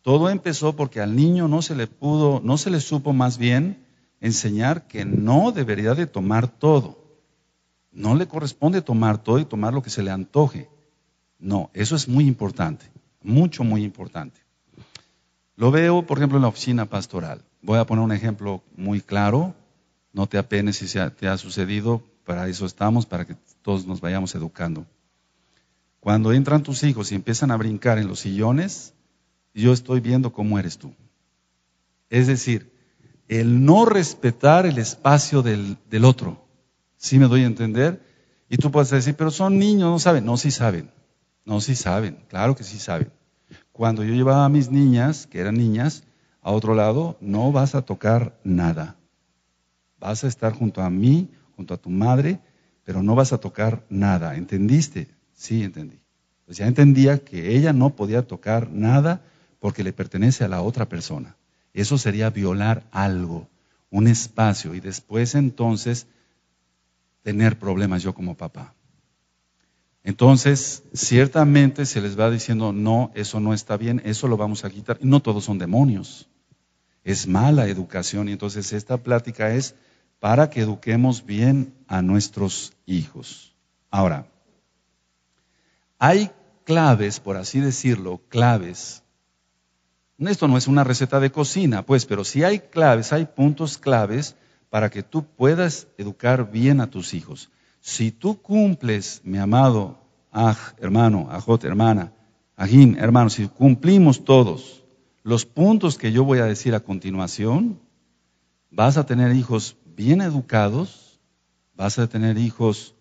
Todo empezó porque al niño no se le pudo, no se le supo más bien enseñar que no debería de tomar todo. No le corresponde tomar todo y tomar lo que se le antoje. No, eso es muy importante, mucho, muy importante. Lo veo, por ejemplo, en la oficina pastoral. Voy a poner un ejemplo muy claro. No te apenes si te ha sucedido, para eso estamos, para que todos nos vayamos educando. Cuando entran tus hijos y empiezan a brincar en los sillones, yo estoy viendo cómo eres tú. Es decir, el no respetar el espacio del, del otro. ¿Sí me doy a entender? Y tú puedes decir, pero son niños, no saben. No, sí saben. No, sí saben. Claro que sí saben. Cuando yo llevaba a mis niñas, que eran niñas, a otro lado, no vas a tocar nada. Vas a estar junto a mí junto a tu madre, pero no vas a tocar nada. ¿Entendiste? Sí, entendí. Pues ya entendía que ella no podía tocar nada porque le pertenece a la otra persona. Eso sería violar algo, un espacio, y después entonces tener problemas yo como papá. Entonces, ciertamente se les va diciendo, no, eso no está bien, eso lo vamos a quitar. no todos son demonios. Es mala educación. Y entonces esta plática es para que eduquemos bien a nuestros hijos. Ahora, hay claves, por así decirlo, claves. Esto no es una receta de cocina, pues, pero si hay claves, hay puntos claves para que tú puedas educar bien a tus hijos. Si tú cumples, mi amado aj, hermano, ajot, hermana, ajim, hermano, si cumplimos todos los puntos que yo voy a decir a continuación, vas a tener hijos bien educados, vas a tener hijos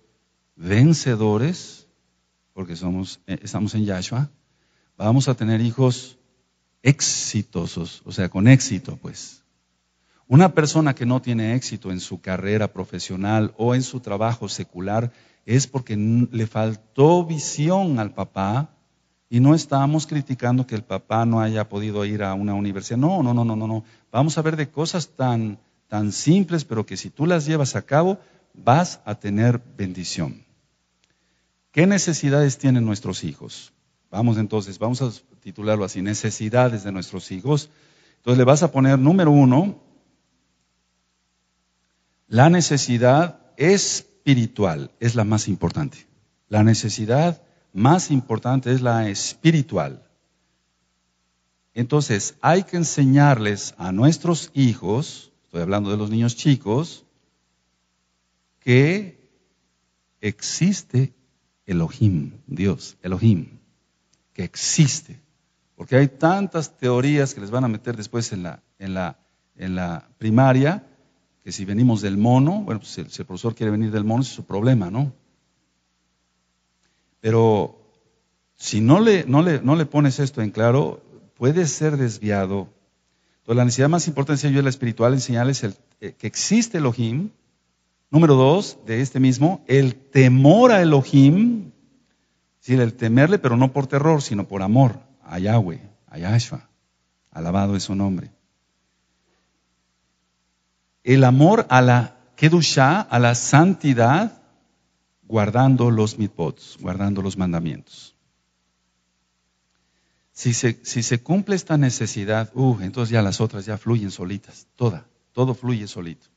vencedores, porque somos, eh, estamos en Yahshua, vamos a tener hijos exitosos, o sea, con éxito, pues. Una persona que no tiene éxito en su carrera profesional o en su trabajo secular es porque le faltó visión al papá y no estamos criticando que el papá no haya podido ir a una universidad. No, no, no, no, no, no. Vamos a ver de cosas tan tan simples, pero que si tú las llevas a cabo, vas a tener bendición. ¿Qué necesidades tienen nuestros hijos? Vamos entonces, vamos a titularlo así, necesidades de nuestros hijos. Entonces le vas a poner número uno, la necesidad espiritual es la más importante. La necesidad más importante es la espiritual. Entonces hay que enseñarles a nuestros hijos hablando de los niños chicos, que existe Elohim, Dios, Elohim, que existe. Porque hay tantas teorías que les van a meter después en la, en la, en la primaria, que si venimos del mono, bueno, pues, si el profesor quiere venir del mono, es su problema, ¿no? Pero si no le, no le, no le pones esto en claro, puede ser desviado la necesidad más importante, de la espiritual, enseñarles el, eh, que existe Elohim. Número dos, de este mismo, el temor a Elohim. Es decir, el temerle, pero no por terror, sino por amor a Yahweh, a Yahshua. Alabado es su nombre. El amor a la Kedushah, a la santidad, guardando los mitbots, guardando los mandamientos. Si se, cumple esta necesidad, uh, entonces ya las otras ya fluyen solitas, toda, todo fluye solito.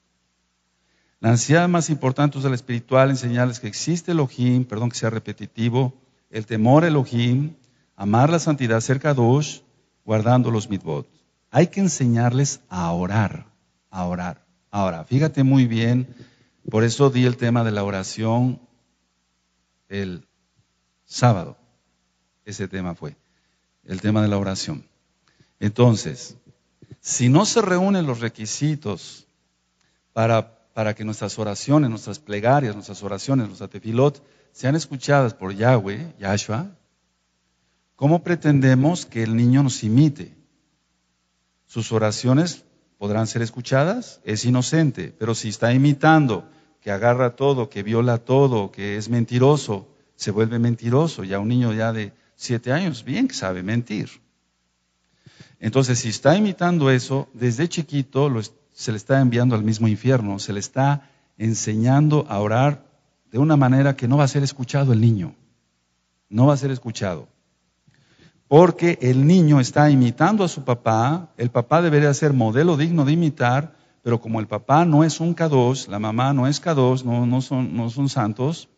La ansiedad más importante es la espiritual enseñarles que existe el Elohim, perdón que sea repetitivo, el temor Elohim, amar la santidad, ser Kadosh, guardando los mitvot. Hay que enseñarles a orar, a orar. Ahora, fíjate muy bien, por eso di el tema de la oración el sábado. Ese tema fue el tema de la oración. Entonces, si no se reúnen los requisitos para, para que nuestras oraciones, nuestras plegarias, nuestras oraciones, nuestras atefilot sean escuchadas por Yahweh, Yahshua, ¿cómo pretendemos que el niño nos imite? Sus oraciones podrán ser escuchadas, es inocente, pero si está imitando, que agarra todo, que viola todo, que es mentiroso, se vuelve mentiroso, ya un niño ya de Siete años, bien que sabe mentir. Entonces, si está imitando eso, desde chiquito se le está enviando al mismo infierno, se le está enseñando a orar de una manera que no va a ser escuchado el niño. No va a ser escuchado. Porque el niño está imitando a su papá, el papá debería ser modelo digno de imitar, pero como el papá no es un K2, la mamá no es K2, no, no, son, no son santos,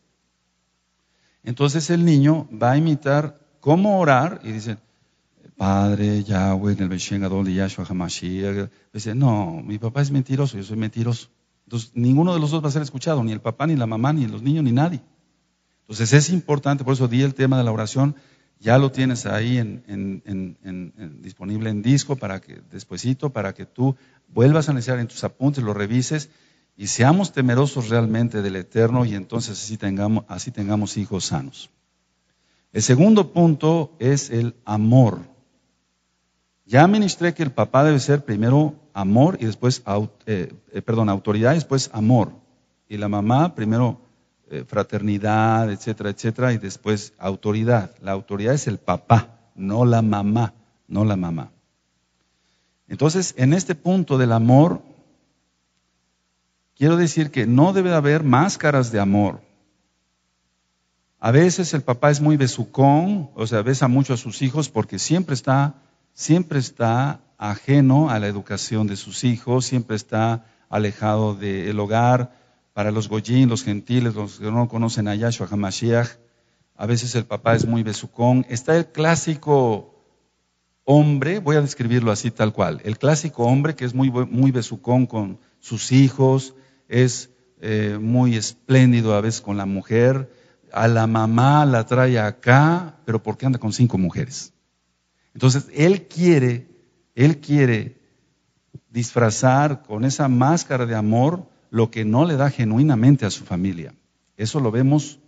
entonces el niño va a imitar cómo orar y dicen, Padre Yahweh, el Adol Yahshua Hamashiach. dicen no, mi papá es mentiroso, yo soy mentiroso. Entonces, ninguno de los dos va a ser escuchado, ni el papá, ni la mamá, ni los niños, ni nadie. Entonces, es importante, por eso di el tema de la oración, ya lo tienes ahí en, disponible en disco para que, despuesito, para que tú vuelvas a iniciar en tus apuntes, lo revises y seamos temerosos realmente del Eterno y entonces así tengamos, así tengamos hijos sanos. El segundo punto es el amor. Ya ministré que el papá debe ser primero amor y después, eh, eh, perdón, autoridad y después amor. Y la mamá primero eh, fraternidad, etcétera, etcétera, y después autoridad. La autoridad es el papá, no la mamá, no la mamá. Entonces, en este punto del amor, quiero decir que no debe haber máscaras de amor. A veces el papá es muy besucón, o sea, besa mucho a sus hijos porque siempre está, siempre está ajeno a la educación de sus hijos, siempre está alejado del hogar. Para los goyín, los gentiles, los que no conocen a Yahshua Hamashiach, a veces el papá es muy besucón. Está el clásico hombre, voy a describirlo así tal cual, el clásico hombre que es muy, muy besucón con sus hijos, es eh, muy espléndido a veces con la mujer, a la mamá la trae acá, pero ¿por qué anda con cinco mujeres? Entonces, él quiere, él quiere disfrazar con esa máscara de amor lo que no le da genuinamente a su familia. Eso lo vemos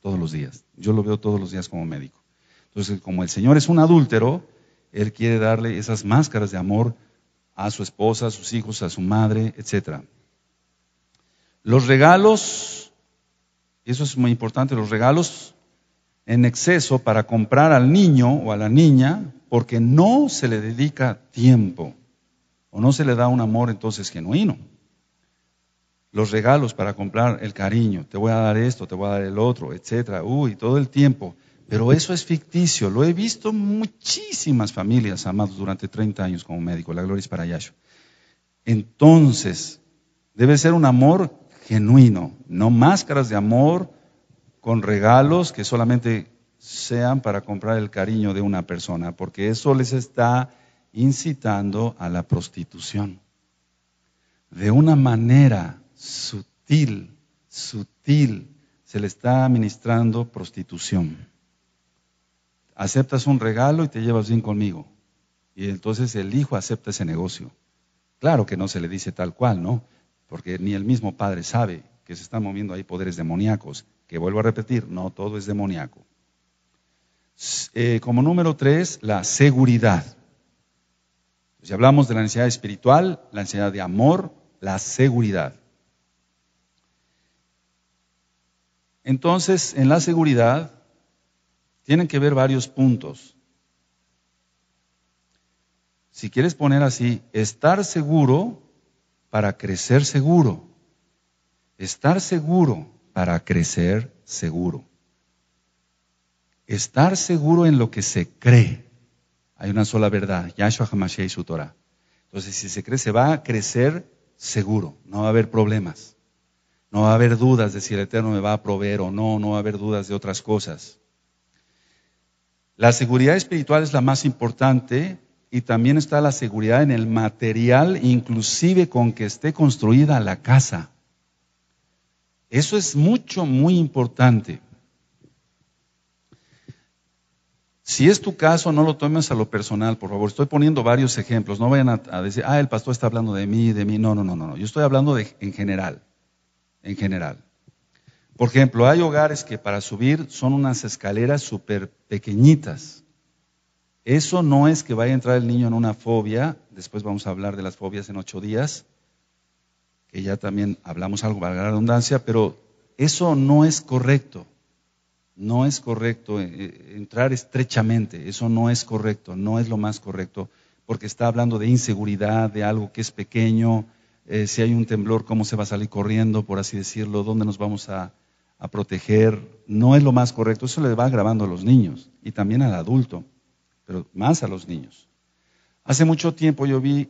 todos los días. Yo lo veo todos los días como médico. Entonces, como el Señor es un adúltero, él quiere darle esas máscaras de amor a su esposa, a sus hijos, a su madre, etc. Los regalos eso es muy importante, los regalos en exceso para comprar al niño o a la niña porque no se le dedica tiempo o no se le da un amor entonces genuino. Los regalos para comprar el cariño, te voy a dar esto, te voy a dar el otro, etcétera, uy, todo el tiempo. Pero eso es ficticio, lo he visto muchísimas familias, amados, durante 30 años como médico, la gloria es para Yahshua. Entonces, debe ser un amor genuino, no máscaras de amor con regalos que solamente sean para comprar el cariño de una persona, porque eso les está incitando a la prostitución. De una manera sutil, sutil, se le está administrando prostitución. Aceptas un regalo y te llevas bien conmigo. Y entonces el hijo acepta ese negocio. Claro que no se le dice tal cual, ¿no? porque ni el mismo Padre sabe que se están moviendo ahí poderes demoníacos, que vuelvo a repetir, no todo es demoníaco. Eh, como número tres, la seguridad. Si hablamos de la ansiedad espiritual, la ansiedad de amor, la seguridad. Entonces, en la seguridad tienen que ver varios puntos. Si quieres poner así, estar seguro para crecer seguro. Estar seguro para crecer seguro. Estar seguro en lo que se cree. Hay una sola verdad, Yahshua Hamashiach y su Torah. Entonces, si se cree, se va a crecer seguro, no va a haber problemas. No va a haber dudas de si el Eterno me va a proveer o no, no va a haber dudas de otras cosas. La seguridad espiritual es la más importante y también está la seguridad en el material, inclusive con que esté construida la casa. Eso es mucho, muy importante. Si es tu caso, no lo tomes a lo personal, por favor. Estoy poniendo varios ejemplos. No vayan a, decir, ah, el pastor está hablando de mí, de mí. No, no, no, no. Yo estoy hablando de, en general. En general. Por ejemplo, hay hogares que para subir son unas escaleras súper pequeñitas. Eso no es que vaya a entrar el niño en una fobia, después vamos a hablar de las fobias en ocho días, que ya también hablamos algo, valga la redundancia, pero eso no es correcto. No es correcto eh, eh, entrar estrechamente, eso no es correcto, no es lo más correcto, porque está hablando de inseguridad, de algo que es pequeño, eh, si hay un temblor, cómo se va a salir corriendo, por así decirlo, dónde nos vamos a, a proteger, no es lo más correcto, eso le va agravando a los niños y también al adulto pero más a los niños. Hace mucho tiempo yo vi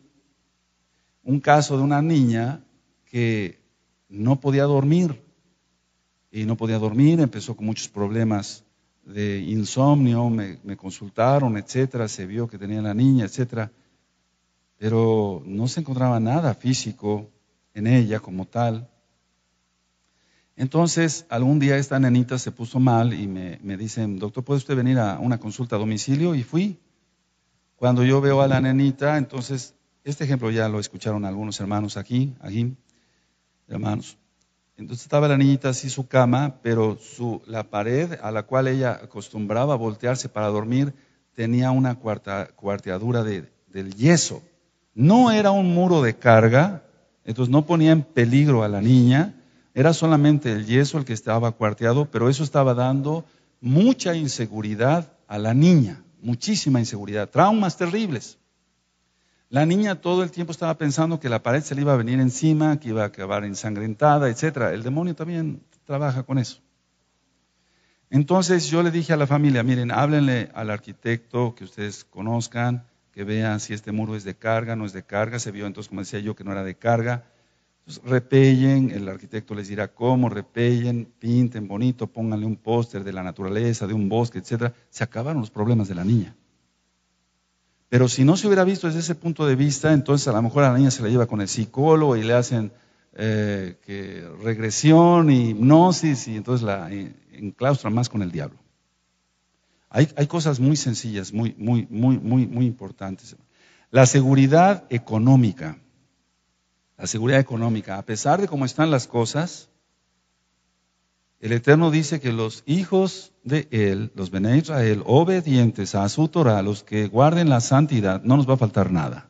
un caso de una niña que no podía dormir y no podía dormir, empezó con muchos problemas de insomnio, me, consultaron, etcétera, se vio que tenía la niña, etcétera, pero no se encontraba nada físico en ella como tal. Entonces, algún día esta nenita se puso mal y me, dicen, doctor, ¿puede usted venir a una consulta a domicilio? Y fui. Cuando yo veo a la nenita, entonces, este ejemplo ya lo escucharon algunos hermanos aquí, aquí, hermanos. Entonces estaba la niñita así su cama, pero su, la pared a la cual ella acostumbraba voltearse para dormir tenía una cuarteadura de, del yeso. No era un muro de carga, entonces no ponía en peligro a la niña, era solamente el yeso el que estaba cuarteado, pero eso estaba dando mucha inseguridad a la niña, muchísima inseguridad, traumas terribles. La niña todo el tiempo estaba pensando que la pared se le iba a venir encima, que iba a acabar ensangrentada, etc. El demonio también trabaja con eso. Entonces yo le dije a la familia, miren, háblenle al arquitecto que ustedes conozcan, que vean si este muro es de carga, no es de carga. Se vio entonces, como decía yo, que no era de carga. Entonces, pues, repellen, el arquitecto les dirá cómo, repellen, pinten bonito, pónganle un póster de la naturaleza, de un bosque, etc. Se acabaron los problemas de la niña. Pero si no se hubiera visto desde ese punto de vista, entonces a lo mejor a la niña se la lleva con el psicólogo y le hacen eh, regresión y hipnosis y entonces la eh, enclaustran más con el diablo. Hay, hay cosas muy sencillas, muy, muy, muy, muy, muy importantes. La seguridad económica la seguridad económica. A pesar de cómo están las cosas, el Eterno dice que los hijos de Él, los Bene Israel, obedientes a su Torah, los que guarden la santidad, no nos va a faltar nada.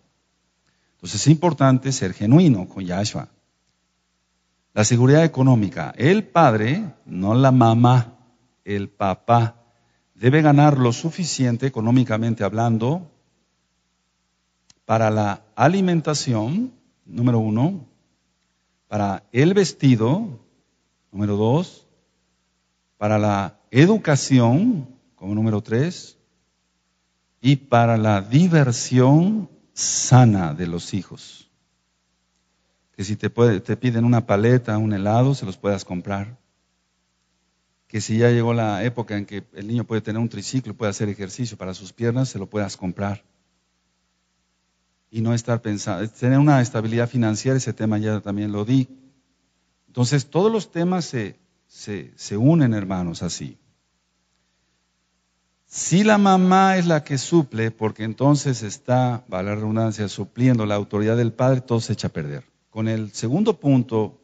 Entonces es importante ser genuino con Yahshua. La seguridad económica. El padre, no la mamá, el papá, debe ganar lo suficiente económicamente hablando para la alimentación, número uno, para el vestido, número dos, para la educación, como número tres, y para la diversión sana de los hijos. Que si te, te piden una paleta, un helado, se los puedas comprar. Que si ya llegó la época en que el niño puede tener un triciclo, puede hacer ejercicio para sus piernas, se lo puedas comprar y no estar pensando, tener una estabilidad financiera, ese tema ya también lo di. Entonces, todos los temas se, unen, hermanos, así. Si la mamá es la que suple, porque entonces está, va la redundancia, supliendo la autoridad del padre, todo se echa a perder. Con el segundo punto,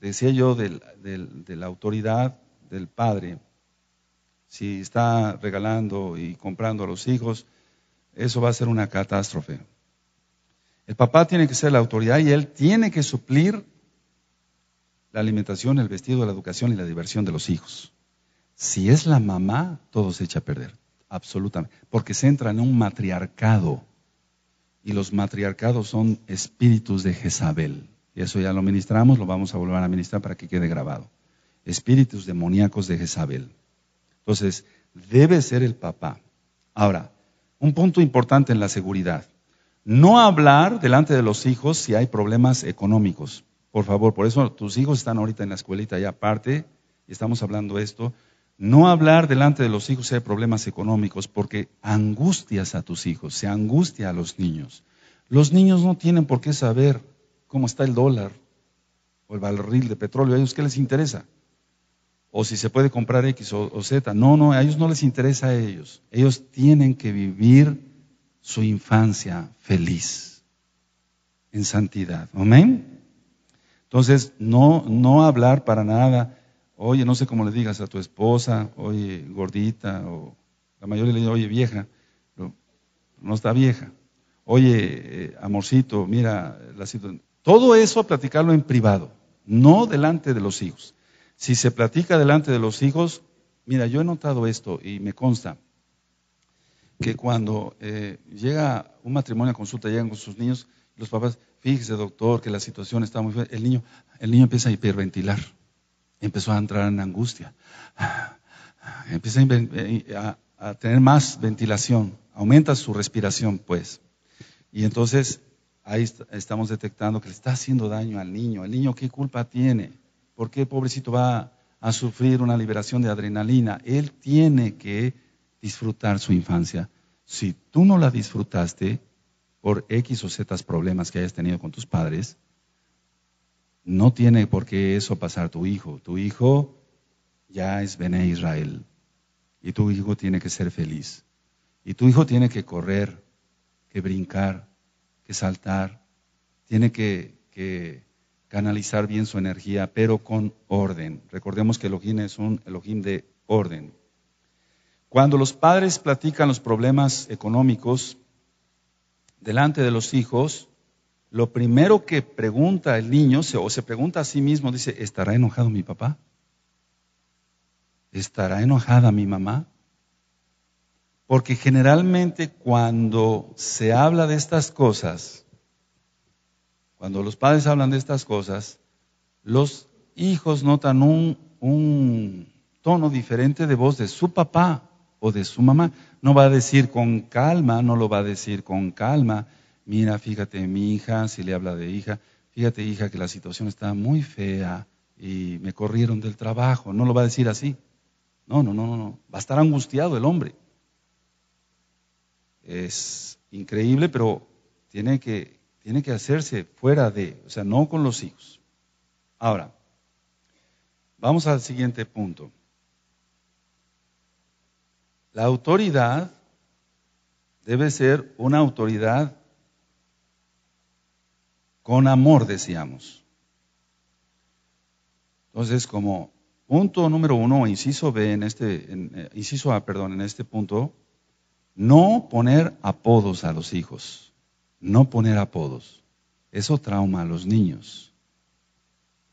decía yo, de la autoridad del padre, si está regalando y comprando a los hijos, eso va a ser una catástrofe. El papá tiene que ser la autoridad y él tiene que suplir la alimentación, el vestido, la educación y la diversión de los hijos. Si es la mamá, todo se echa a perder, absolutamente, porque se entra en un matriarcado y los matriarcados son espíritus de Jezabel. Y eso ya lo ministramos, lo vamos a volver a ministrar para que quede grabado. Espíritus demoníacos de Jezabel. Entonces, debe ser el papá. Ahora, un punto importante en la seguridad. No hablar delante de los hijos si hay problemas económicos. Por favor, por eso tus hijos están ahorita en la escuelita ya aparte, y estamos hablando esto. No hablar delante de los hijos si hay problemas económicos, porque angustias a tus hijos, se angustia a los niños. Los niños no tienen por qué saber cómo está el dólar o el barril de petróleo, a ellos qué les interesa. O si se puede comprar X o, o Z. No, no, a ellos no les interesa a ellos. Ellos tienen que vivir su infancia feliz en santidad. Amén. Entonces, no, no hablar para nada, oye, no sé cómo le digas a tu esposa, oye, gordita, o la mayoría le dice, oye, vieja, no está vieja. Oye, eh, amorcito, mira la situación. Todo eso platicarlo en privado, no delante de los hijos. Si se platica delante de los hijos, mira, yo he notado esto y me consta, que cuando eh, llega un matrimonio a consulta, llegan con sus niños, los papás, fíjese doctor, que la situación está muy fea, el niño, el niño empieza a hiperventilar, empezó a entrar en angustia, (sighs) empieza eh, a, tener más ventilación, aumenta su respiración, pues. Y entonces ahí estamos detectando que le está haciendo daño al niño. ¿El niño qué culpa tiene? ¿Por qué pobrecito va a sufrir una liberación de adrenalina? Él tiene que disfrutar su infancia. Si tú no la disfrutaste por X o Z problemas que hayas tenido con tus padres, no tiene por qué eso pasar tu hijo. Tu hijo ya es Bene Israel. Y tu hijo tiene que ser feliz. Y tu hijo tiene que correr, que brincar, que saltar. Tiene que, canalizar bien su energía, pero con orden. Recordemos que Elohim es un Elohim de orden. Cuando los padres platican los problemas económicos delante de los hijos, lo primero que pregunta el niño o se pregunta a sí mismo, dice, ¿estará enojado mi papá? ¿Estará enojada mi mamá? Porque generalmente cuando se habla de estas cosas, cuando los padres hablan de estas cosas, los hijos notan un, tono diferente de voz de su papá o de su mamá. No va a decir con calma, no lo va a decir con calma. Mira, fíjate, mi hija, si le habla de hija, fíjate, hija, que la situación está muy fea y me corrieron del trabajo. No lo va a decir así. No, no, no, no. Va a estar angustiado el hombre. Es increíble, pero tiene que, tiene que hacerse fuera de, o sea, no con los hijos. Ahora, vamos al siguiente punto. La autoridad debe ser una autoridad con amor, decíamos. Entonces, como punto número uno, inciso B en este, eh, inciso A, perdón, en este punto, no poner apodos a los hijos, no poner apodos. Eso trauma a los niños.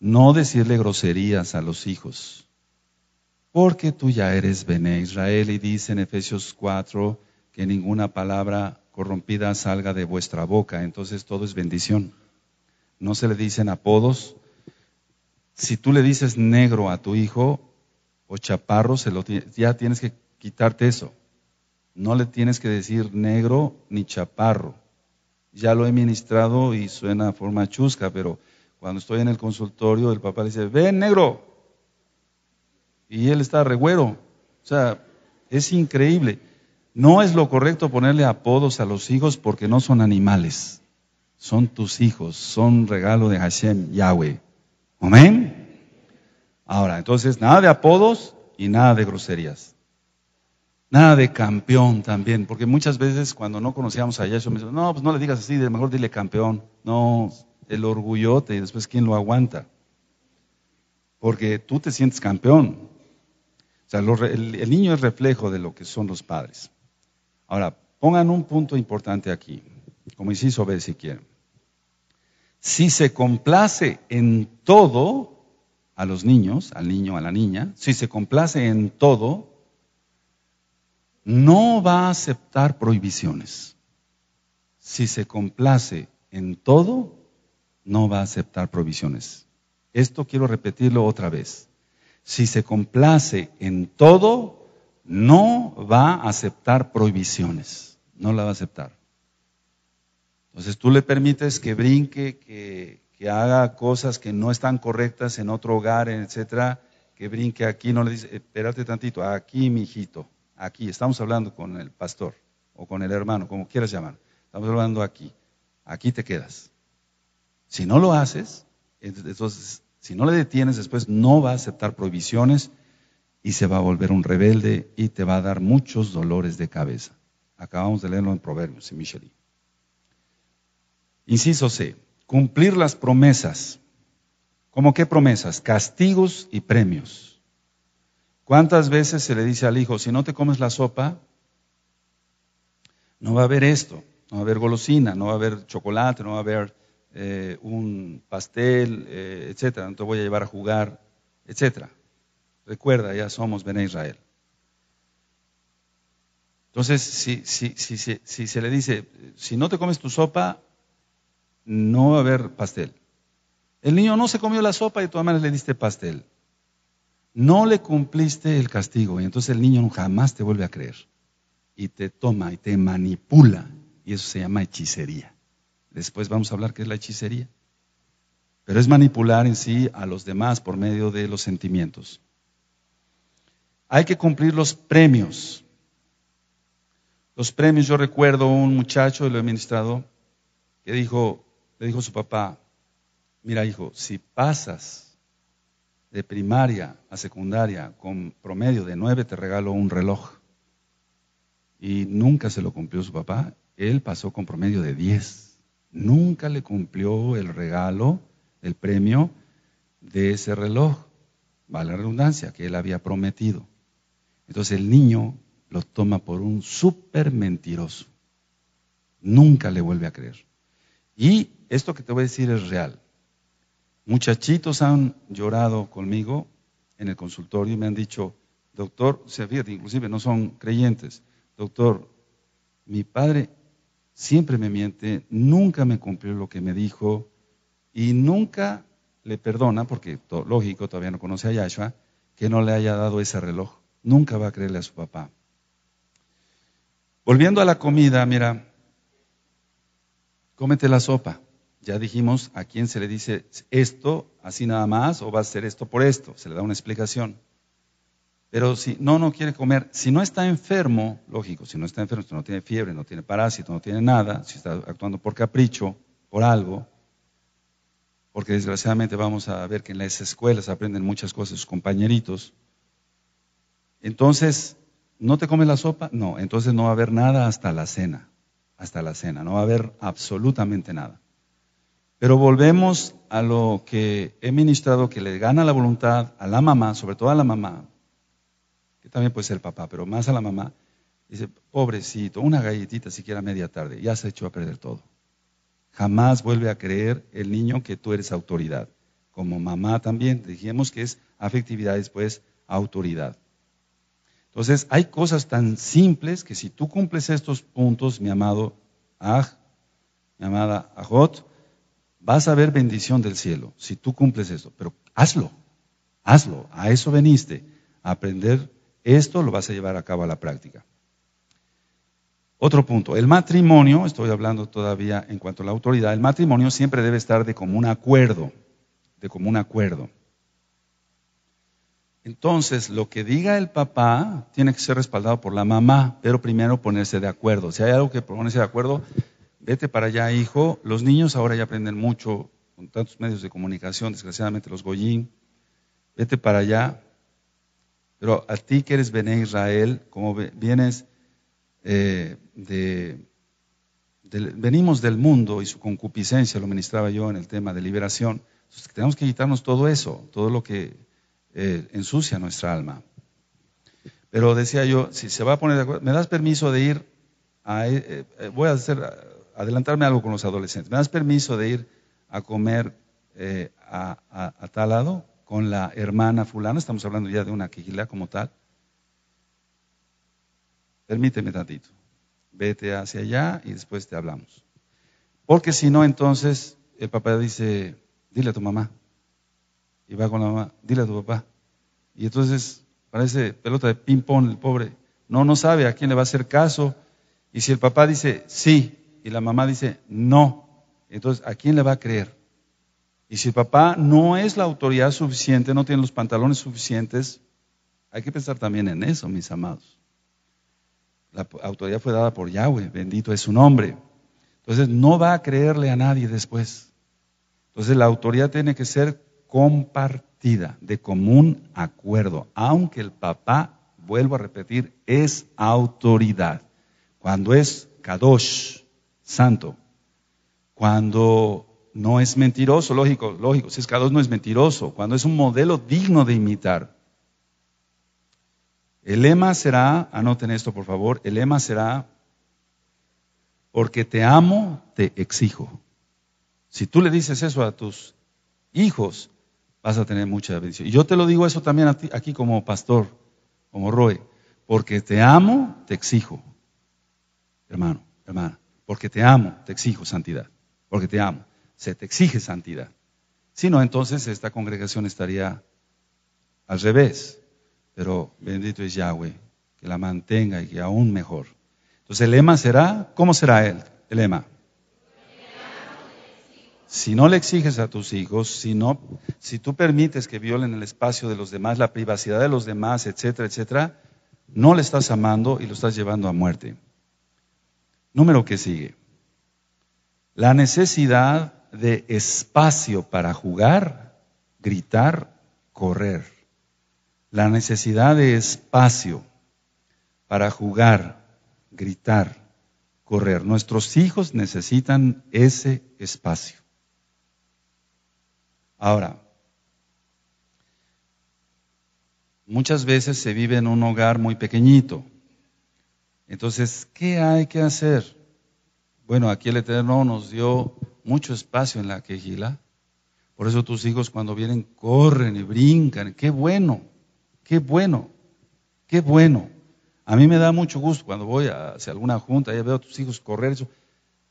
No decirle groserías a los hijos porque tú ya eres Bene Israel y dice en Efesios 4 que ninguna palabra corrompida salga de vuestra boca, entonces todo es bendición. No se le dicen apodos. Si tú le dices negro a tu hijo o chaparro, se lo, ya tienes que quitarte eso. No le tienes que decir negro ni chaparro. Ya lo he ministrado y suena a forma chusca, pero cuando estoy en el consultorio, el papá le dice, ven negro, y él está regüero. O sea, es increíble. No es lo correcto ponerle apodos a los hijos porque no son animales. Son tus hijos, son regalo de Hashem Yahweh. Amén. Ahora, entonces, nada de apodos y nada de groserías. Nada de campeón también, porque muchas veces cuando no conocíamos a Yahshua me dicen, no, pues no le digas así, mejor dile campeón. No, el orgullote y después quién lo aguanta. Porque tú te sientes campeón, sea, el, niño es reflejo de lo que son los padres. Ahora, pongan un punto importante aquí, como inciso B si quieren. Si se complace en todo a los niños, al niño, a la niña, si se complace en todo, no va a aceptar prohibiciones. Si se complace en todo, no va a aceptar prohibiciones. Esto quiero repetirlo otra vez. Si se complace en todo, no va a aceptar prohibiciones, no la va a aceptar. Entonces tú le permites que brinque, que, haga cosas que no están correctas en otro hogar, etcétera, que brinque aquí, no le dice, espérate tantito, aquí, mi hijito, aquí, estamos hablando con el pastor o con el hermano, como quieras llamar, estamos hablando aquí, aquí te quedas. Si no lo haces, entonces si no le detienes después, no va a aceptar prohibiciones y se va a volver un rebelde y te va a dar muchos dolores de cabeza. Acabamos de leerlo en Proverbios, en Michelin. Inciso C, cumplir las promesas. ¿Cómo qué promesas? Castigos y premios. ¿Cuántas veces se le dice al hijo, si no te comes la sopa, no va a haber esto, no va a haber golosina, no va a haber chocolate, no va a haber eh, un pastel, eh, etcétera, no te voy a llevar a jugar, etcétera. Recuerda, ya somos Bene Israel. Entonces, si, si, si, si, se le dice, si no te comes tu sopa, no va a haber pastel. El niño no se comió la sopa y tu mamá le diste pastel. No le cumpliste el castigo y entonces el niño jamás te vuelve a creer. Y te toma y te manipula. Y eso se llama hechicería. Después vamos a hablar qué es la hechicería. Pero es manipular en sí a los demás por medio de los sentimientos. Hay que cumplir los premios. Los premios, yo recuerdo un muchacho, lo he que dijo, le dijo a su papá, mira hijo, si pasas de primaria a secundaria con promedio de nueve, te regalo un reloj. Y nunca se lo cumplió su papá, él pasó con promedio de diez nunca le cumplió el regalo, el premio de ese reloj, vale la redundancia, que él había prometido. Entonces el niño lo toma por un súper mentiroso. Nunca le vuelve a creer. Y esto que te voy a decir es real. Muchachitos han llorado conmigo en el consultorio y me han dicho, doctor, se fíjate, inclusive no son creyentes, doctor, mi padre siempre me miente, nunca me cumplió lo que me dijo y nunca le perdona, porque lógico, todavía no conoce a Yahshua, que no le haya dado ese reloj. Nunca va a creerle a su papá. Volviendo a la comida, mira, cómete la sopa. Ya dijimos a quién se le dice esto así nada más o va a ser esto por esto. Se le da una explicación. Pero si no, no quiere comer, si no está enfermo, lógico, si no está enfermo, si no tiene fiebre, no tiene parásito, no tiene nada, si está actuando por capricho, por algo, porque desgraciadamente vamos a ver que en las escuelas aprenden muchas cosas sus compañeritos, entonces, ¿no te comes la sopa? No, entonces no va a haber nada hasta la cena, hasta la cena, no va a haber absolutamente nada. Pero volvemos a lo que he ministrado, que le gana la voluntad a la mamá, sobre todo a la mamá, que también puede ser papá, pero más a la mamá, dice, pobrecito, una galletita siquiera media tarde, ya se echó a perder todo. Jamás vuelve a creer el niño que tú eres autoridad. Como mamá también, dijimos que es afectividad, después autoridad. Entonces, hay cosas tan simples que si tú cumples estos puntos, mi amado Aj, mi amada Ajot, vas a ver bendición del cielo si tú cumples esto. Pero hazlo, hazlo, a eso veniste, a aprender esto lo vas a llevar a cabo a la práctica. Otro punto, el matrimonio, estoy hablando todavía en cuanto a la autoridad, el matrimonio siempre debe estar de común acuerdo, de común acuerdo. Entonces, lo que diga el papá tiene que ser respaldado por la mamá, pero primero ponerse de acuerdo. Si hay algo que ponerse de acuerdo, vete para allá, hijo. Los niños ahora ya aprenden mucho con tantos medios de comunicación, desgraciadamente los goyín. Vete para allá, pero a ti que eres Bené Israel, como vienes eh, de, Venimos del mundo y su concupiscencia, lo ministraba yo en el tema de liberación. tenemos que quitarnos todo eso, todo lo que eh, ensucia nuestra alma. Pero decía yo, si se va a poner de acuerdo, ¿me das permiso de ir a, eh, voy a hacer, adelantarme algo con los adolescentes. ¿Me das permiso de ir a comer a, a tal lado? con la hermana fulana, estamos hablando ya de una quijila como tal. Permíteme tantito, vete hacia allá y después te hablamos. Porque si no, entonces el papá dice, dile a tu mamá. Y va con la mamá, dile a tu papá. Y entonces parece pelota de ping-pong el pobre. No, no sabe a quién le va a hacer caso. Y si el papá dice sí y la mamá dice no, entonces ¿a quién le va a creer? Y si el papá no es la autoridad suficiente, no tiene los pantalones suficientes, hay que pensar también en eso, mis amados. La autoridad fue dada por Yahweh, bendito es su nombre. Entonces no va a creerle a nadie después. Entonces la autoridad tiene que ser compartida, de común acuerdo, aunque el papá, vuelvo a repetir, es autoridad. Cuando es Kadosh, santo, cuando no es mentiroso, lógico, lógico. Si es que no es mentiroso, cuando es un modelo digno de imitar. El lema será, anoten esto por favor, el lema será, porque te amo, te exijo. Si tú le dices eso a tus hijos, vas a tener mucha bendición. Y yo te lo digo eso también aquí como pastor, como Roe, porque te amo, te exijo. Hermano, hermana, porque te amo, te exijo santidad, porque te amo se te exige santidad. Si no, entonces esta congregación estaría al revés. Pero bendito es Yahweh, que la mantenga y que aún mejor. Entonces el lema será, ¿cómo será él? el lema? Si no le exiges a tus hijos, si, no, si tú permites que violen el espacio de los demás, la privacidad de los demás, etcétera, etcétera, no le estás amando y lo estás llevando a muerte. Número que sigue. La necesidad de espacio para jugar, gritar, correr. La necesidad de espacio para jugar, gritar, correr. Nuestros hijos necesitan ese espacio. Ahora, muchas veces se vive en un hogar muy pequeñito. Entonces, ¿qué hay que hacer? Bueno, aquí el Eterno nos dio mucho espacio en la quejila. Por eso tus hijos cuando vienen corren y brincan. Qué bueno, qué bueno, qué bueno. A mí me da mucho gusto cuando voy hacia alguna junta y veo a tus hijos correr. Eso.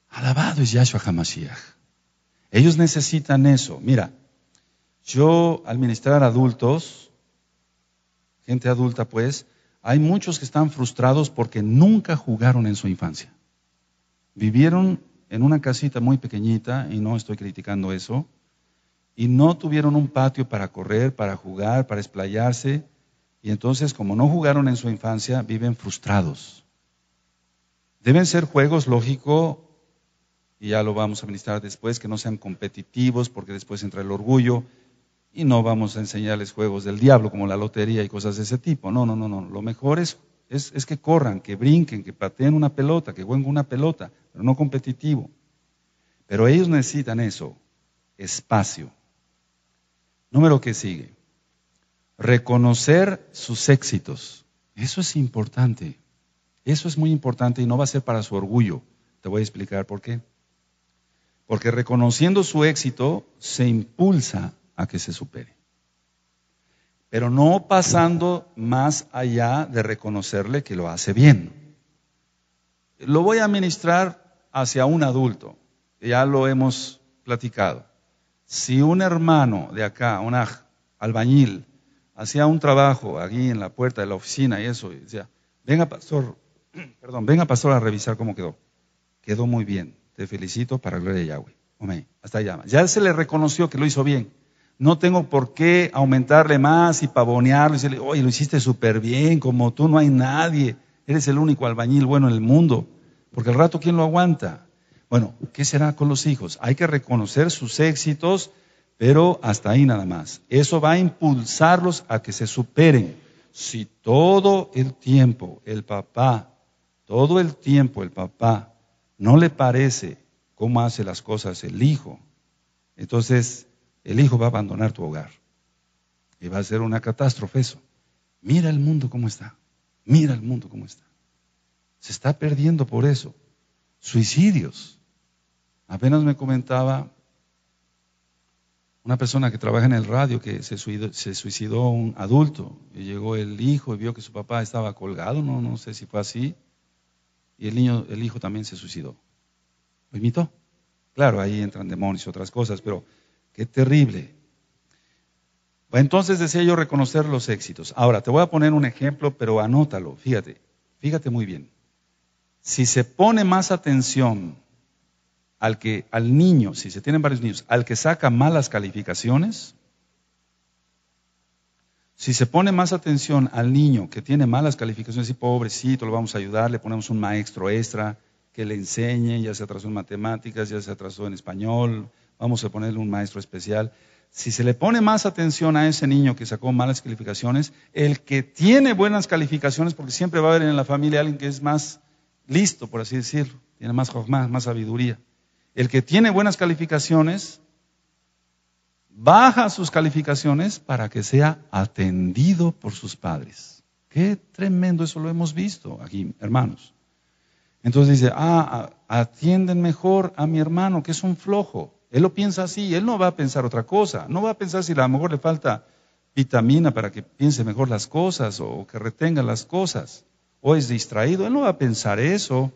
Alabado es Yahshua HaMashiach. Ellos necesitan eso. Mira, yo al ministrar adultos, gente adulta pues, hay muchos que están frustrados porque nunca jugaron en su infancia. Vivieron en una casita muy pequeñita, y no estoy criticando eso, y no tuvieron un patio para correr, para jugar, para explayarse, y entonces como no jugaron en su infancia, viven frustrados. Deben ser juegos, lógico, y ya lo vamos a ministrar después, que no sean competitivos, porque después entra el orgullo, y no vamos a enseñarles juegos del diablo como la lotería y cosas de ese tipo. No, no, no, no. Lo mejor es es, que corran, que brinquen, que pateen una pelota, que jueguen una pelota, pero no competitivo. Pero ellos necesitan eso, espacio. Número que sigue, reconocer sus éxitos. Eso es importante. Eso es muy importante y no va a ser para su orgullo. Te voy a explicar por qué. Porque reconociendo su éxito se impulsa a que se supere pero no pasando más allá de reconocerle que lo hace bien. Lo voy a ministrar hacia un adulto, ya lo hemos platicado. Si un hermano de acá, un albañil, hacía un trabajo aquí en la puerta de la oficina y eso, y decía, venga pastor, (clears throat) perdón, venga pastor a revisar cómo quedó. Quedó muy bien, te felicito para gloria de Yahweh. Hasta allá. Ya se le reconoció que lo hizo bien. No tengo por qué aumentarle más y pavonearlo y decirle, oye, lo hiciste súper bien, como tú no hay nadie, eres el único albañil bueno en el mundo, porque al rato ¿quién lo aguanta? Bueno, ¿qué será con los hijos? Hay que reconocer sus éxitos, pero hasta ahí nada más. Eso va a impulsarlos a que se superen. Si todo el tiempo el papá, todo el tiempo el papá no le parece cómo hace las cosas el hijo, entonces el hijo va a abandonar tu hogar. Y va a ser una catástrofe eso. Mira el mundo cómo está. Mira el mundo cómo está. Se está perdiendo por eso. Suicidios. Apenas me comentaba una persona que trabaja en el radio que se suicidó, un adulto y llegó el hijo y vio que su papá estaba colgado, no, no sé si fue así, y el niño, el hijo también se suicidó. Lo imitó. Claro, ahí entran demonios y otras cosas, pero Qué terrible. Pues entonces decía yo reconocer los éxitos. Ahora, te voy a poner un ejemplo, pero anótalo, fíjate, fíjate muy bien. Si se pone más atención al que, al niño, si se tienen varios niños, al que saca malas calificaciones, si se pone más atención al niño que tiene malas calificaciones, y pobrecito, lo vamos a ayudar, le ponemos un maestro extra que le enseñe, ya se atrasó en matemáticas, ya se atrasó en español, vamos a ponerle un maestro especial. Si se le pone más atención a ese niño que sacó malas calificaciones, el que tiene buenas calificaciones, porque siempre va a haber en la familia alguien que es más listo, por así decirlo, tiene más, más, sabiduría. El que tiene buenas calificaciones, baja sus calificaciones para que sea atendido por sus padres. Qué tremendo, eso lo hemos visto aquí, hermanos. Entonces dice, ah, atienden mejor a mi hermano, que es un flojo. Él lo piensa así, él no va a pensar otra cosa, no va a pensar si a lo mejor le falta vitamina para que piense mejor las cosas o que retenga las cosas, o es distraído, él no va a pensar eso.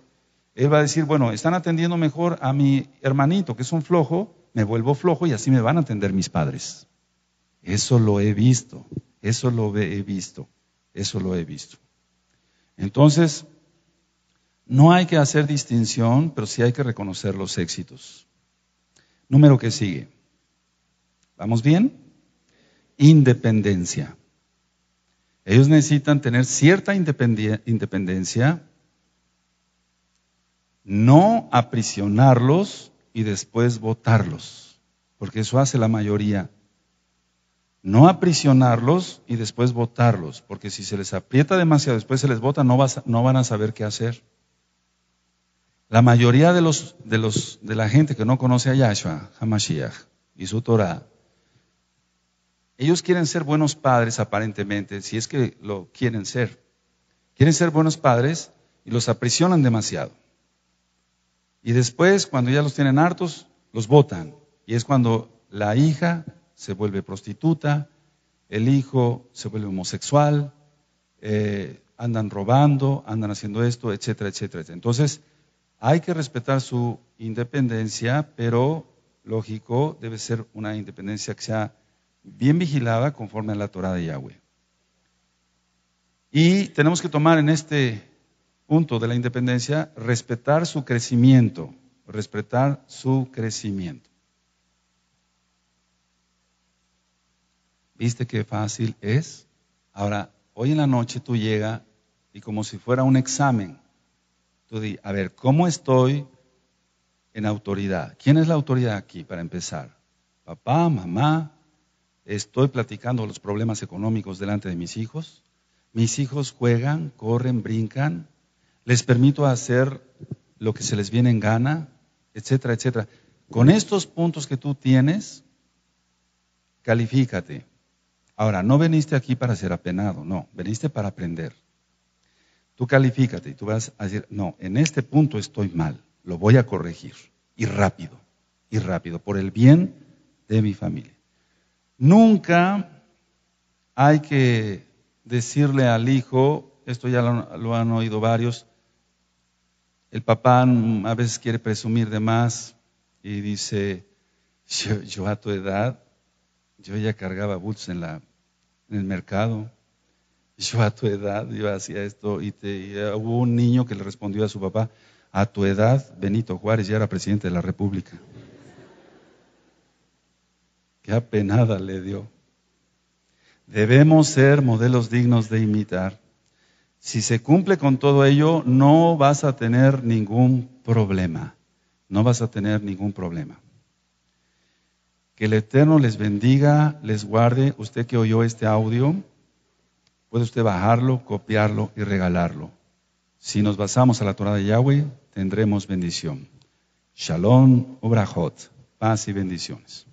Él va a decir, bueno, están atendiendo mejor a mi hermanito, que es un flojo, me vuelvo flojo y así me van a atender mis padres. Eso lo he visto, eso lo he visto, eso lo he visto. Entonces, no hay que hacer distinción, pero sí hay que reconocer los éxitos. Número que sigue. ¿Vamos bien? Independencia. Ellos necesitan tener cierta independencia, no aprisionarlos y después votarlos, porque eso hace la mayoría. No aprisionarlos y después votarlos, porque si se les aprieta demasiado, después se les vota, no, no van a saber qué hacer. La mayoría de, los, de, los, de la gente que no conoce a Yahshua, Hamashiach y su Torah, ellos quieren ser buenos padres aparentemente, si es que lo quieren ser. Quieren ser buenos padres y los aprisionan demasiado. Y después, cuando ya los tienen hartos, los botan. Y es cuando la hija se vuelve prostituta, el hijo se vuelve homosexual, eh, andan robando, andan haciendo esto, etcétera, etcétera. Entonces, hay que respetar su independencia, pero lógico, debe ser una independencia que sea bien vigilada conforme a la Torah de Yahweh. Y tenemos que tomar en este punto de la independencia respetar su crecimiento, respetar su crecimiento. ¿Viste qué fácil es? Ahora, hoy en la noche tú llega y como si fuera un examen, Tú di, a ver, ¿cómo estoy en autoridad? ¿Quién es la autoridad aquí para empezar? ¿Papá, mamá? ¿Estoy platicando los problemas económicos delante de mis hijos? ¿Mis hijos juegan, corren, brincan? ¿Les permito hacer lo que se les viene en gana? Etcétera, etcétera. Con estos puntos que tú tienes, califícate. Ahora, no veniste aquí para ser apenado, no, veniste para aprender. Tú califícate y tú vas a decir, no, en este punto estoy mal, lo voy a corregir. Y rápido, y rápido, por el bien de mi familia. Nunca hay que decirle al hijo, esto ya lo, han oído varios, el papá a veces quiere presumir de más y dice, yo, a tu edad, yo ya cargaba boots en, la, en el mercado, yo a tu edad, yo hacía esto, y, eh, hubo un niño que le respondió a su papá, a tu edad, Benito Juárez ya era presidente de la República. Qué apenada le dio. Debemos ser modelos dignos de imitar. Si se cumple con todo ello, no vas a tener ningún problema. No vas a tener ningún problema. Que el Eterno les bendiga, les guarde. Usted que oyó este audio, puede usted bajarlo, copiarlo y regalarlo. Si nos basamos a la Torah de Yahweh, tendremos bendición. Shalom, obrajot, paz y bendiciones.